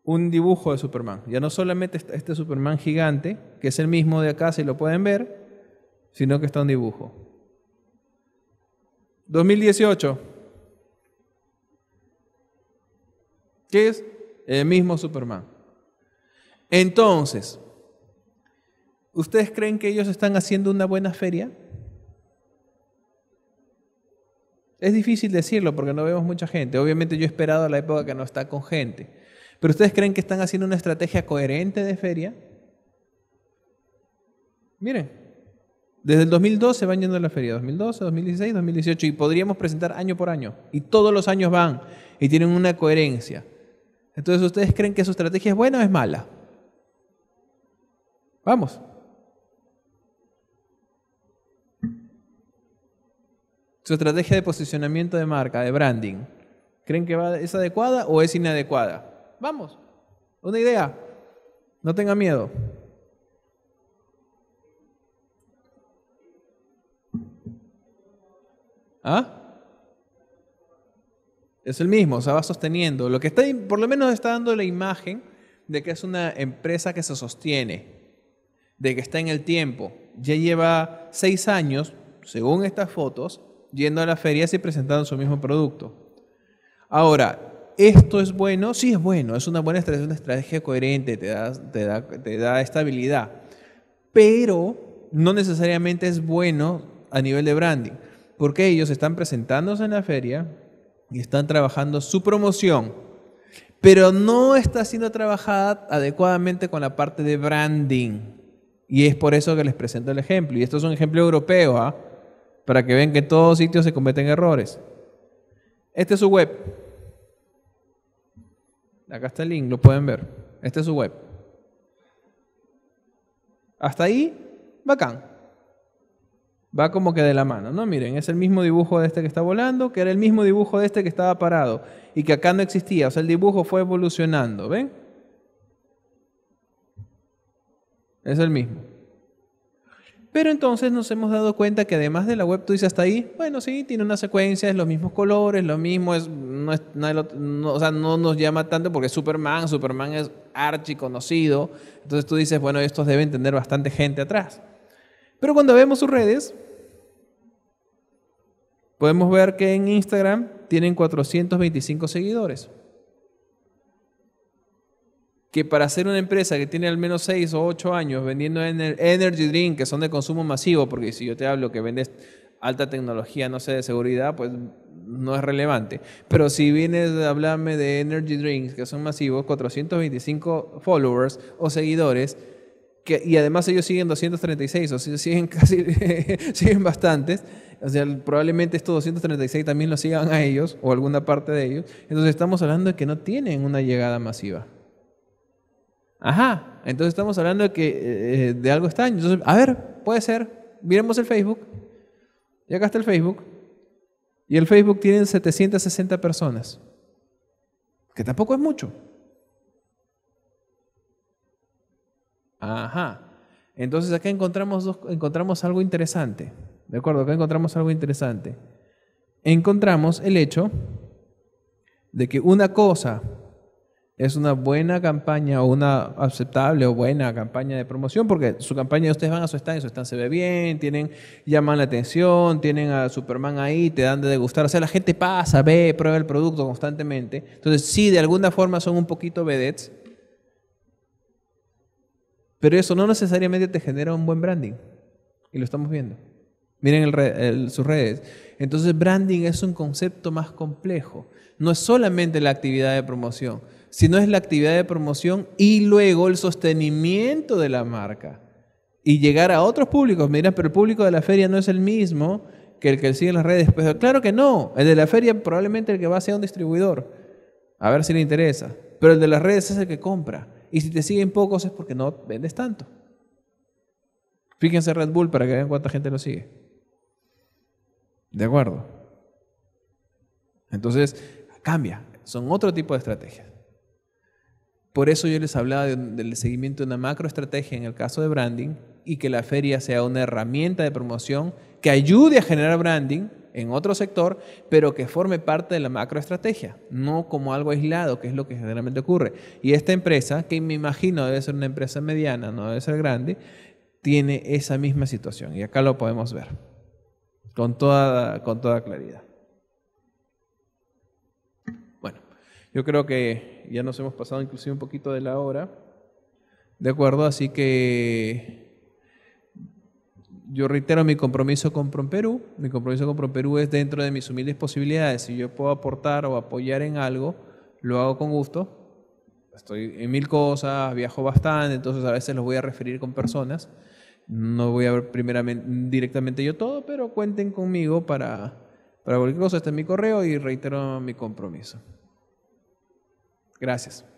un dibujo de Superman. Ya no solamente este Superman gigante, que es el mismo de acá, si lo pueden ver, sino que está un dibujo. 2018. ¿Qué es? El mismo Superman. Entonces, ¿ustedes creen que ellos están haciendo una buena feria? Es difícil decirlo porque no vemos mucha gente. Obviamente yo he esperado a la época que no está con gente. Pero ¿ustedes creen que están haciendo una estrategia coherente de feria? Miren, desde el 2012 se van yendo a la feria, 2012, 2016, 2018, y podríamos presentar año por año. Y todos los años van y tienen una coherencia. Entonces, ¿ustedes creen que su estrategia es buena o es mala? Vamos. Su estrategia de posicionamiento de marca, de branding, ¿creen que es adecuada o es inadecuada? Vamos. Una idea. No tenga miedo. ¿Ah? Es el mismo, se va sosteniendo. Lo que está, por lo menos está dando la imagen de que es una empresa que se sostiene, de que está en el tiempo. Ya lleva seis años, según estas fotos, yendo a las ferias y presentando su mismo producto. Ahora, ¿esto es bueno? Sí, es bueno, es una buena estrategia, una estrategia coherente, te da, te da estabilidad, pero no necesariamente es bueno a nivel de branding porque ellos están presentándose en la feria y están trabajando su promoción, pero no está siendo trabajada adecuadamente con la parte de branding. Y es por eso que les presento el ejemplo. Y esto es un ejemplo europeo, ¿ah? para que vean que en todos sitios se cometen errores. Esta es su web. Acá está el link, lo pueden ver. Esta es su web. Hasta ahí, bacán va como que de la mano, ¿no? Miren, es el mismo dibujo de este que está volando, que era el mismo dibujo de este que estaba parado y que acá no existía, o sea, el dibujo fue evolucionando, ¿ven? Es el mismo. Pero entonces nos hemos dado cuenta que además de la web tú dices hasta ahí, bueno, sí, tiene una secuencia, es los mismos colores, lo mismo, es, no, o sea, no nos llama tanto porque Superman, Superman es archi conocido, entonces tú dices, bueno, estos deben tener bastante gente atrás. Pero cuando vemos sus redes, podemos ver que en Instagram tienen 425 seguidores. Que para ser una empresa que tiene al menos 6 o 8 años vendiendo energy drink, que son de consumo masivo, porque si yo te hablo que vendes alta tecnología, no sé, de seguridad, pues no es relevante. Pero si vienes a hablarme de energy drinks, que son masivos, 425 followers o seguidores, que, y además ellos siguen 236, o siguen casi, siguen bastantes, o probablemente estos 236 también lo sigan a ellos o alguna parte de ellos. Entonces estamos hablando de que no tienen una llegada masiva. Ajá, entonces estamos hablando de que eh, eh, de algo extraño. Entonces, a ver, puede ser. Miremos el Facebook. Y acá está el Facebook. Y el Facebook tiene 760 personas. Que tampoco es mucho. Ajá. Entonces acá encontramos, encontramos algo interesante. ¿De acuerdo? Acá encontramos algo interesante. Encontramos el hecho de que una cosa es una buena campaña o una aceptable o buena campaña de promoción, porque su campaña, ustedes van a su stand y su stand se ve bien, tienen, llaman la atención, tienen a Superman ahí, te dan de degustar, o sea, la gente pasa, ve, prueba el producto constantemente. Entonces, sí, de alguna forma son un poquito vedettes, pero eso no necesariamente te genera un buen branding, y lo estamos viendo. Miren sus redes. Entonces, branding es un concepto más complejo. No es solamente la actividad de promoción, sino es la actividad de promoción y luego el sostenimiento de la marca. Y llegar a otros públicos. Mira, pero el público de la feria no es el mismo que el que sigue en las redes. Pues, claro que no. El de la feria probablemente el que va a ser un distribuidor. A ver si le interesa. Pero el de las redes es el que compra. Y si te siguen pocos es porque no vendes tanto. Fíjense Red Bull para que vean cuánta gente lo sigue. ¿De acuerdo? Entonces, cambia. Son otro tipo de estrategias. Por eso yo les hablaba del seguimiento de una macroestrategia en el caso de branding y que la feria sea una herramienta de promoción que ayude a generar branding en otro sector, pero que forme parte de la macroestrategia, no como algo aislado, que es lo que generalmente ocurre. Y esta empresa, que me imagino debe ser una empresa mediana, no debe ser grande, tiene esa misma situación y acá lo podemos ver con toda, claridad. Bueno, yo creo que ya nos hemos pasado inclusive un poquito de la hora, ¿de acuerdo? Así que yo reitero mi compromiso con PromPerú. Mi compromiso con PromPerú es dentro de mis humildes posibilidades. Si yo puedo aportar o apoyar en algo, lo hago con gusto. Estoy en mil cosas, viajo bastante, entonces a veces los voy a referir con personas. No voy a ver primeramente, directamente yo todo, pero cuenten conmigo para, para cualquier cosa. Este es mi correo y reitero mi compromiso. Gracias.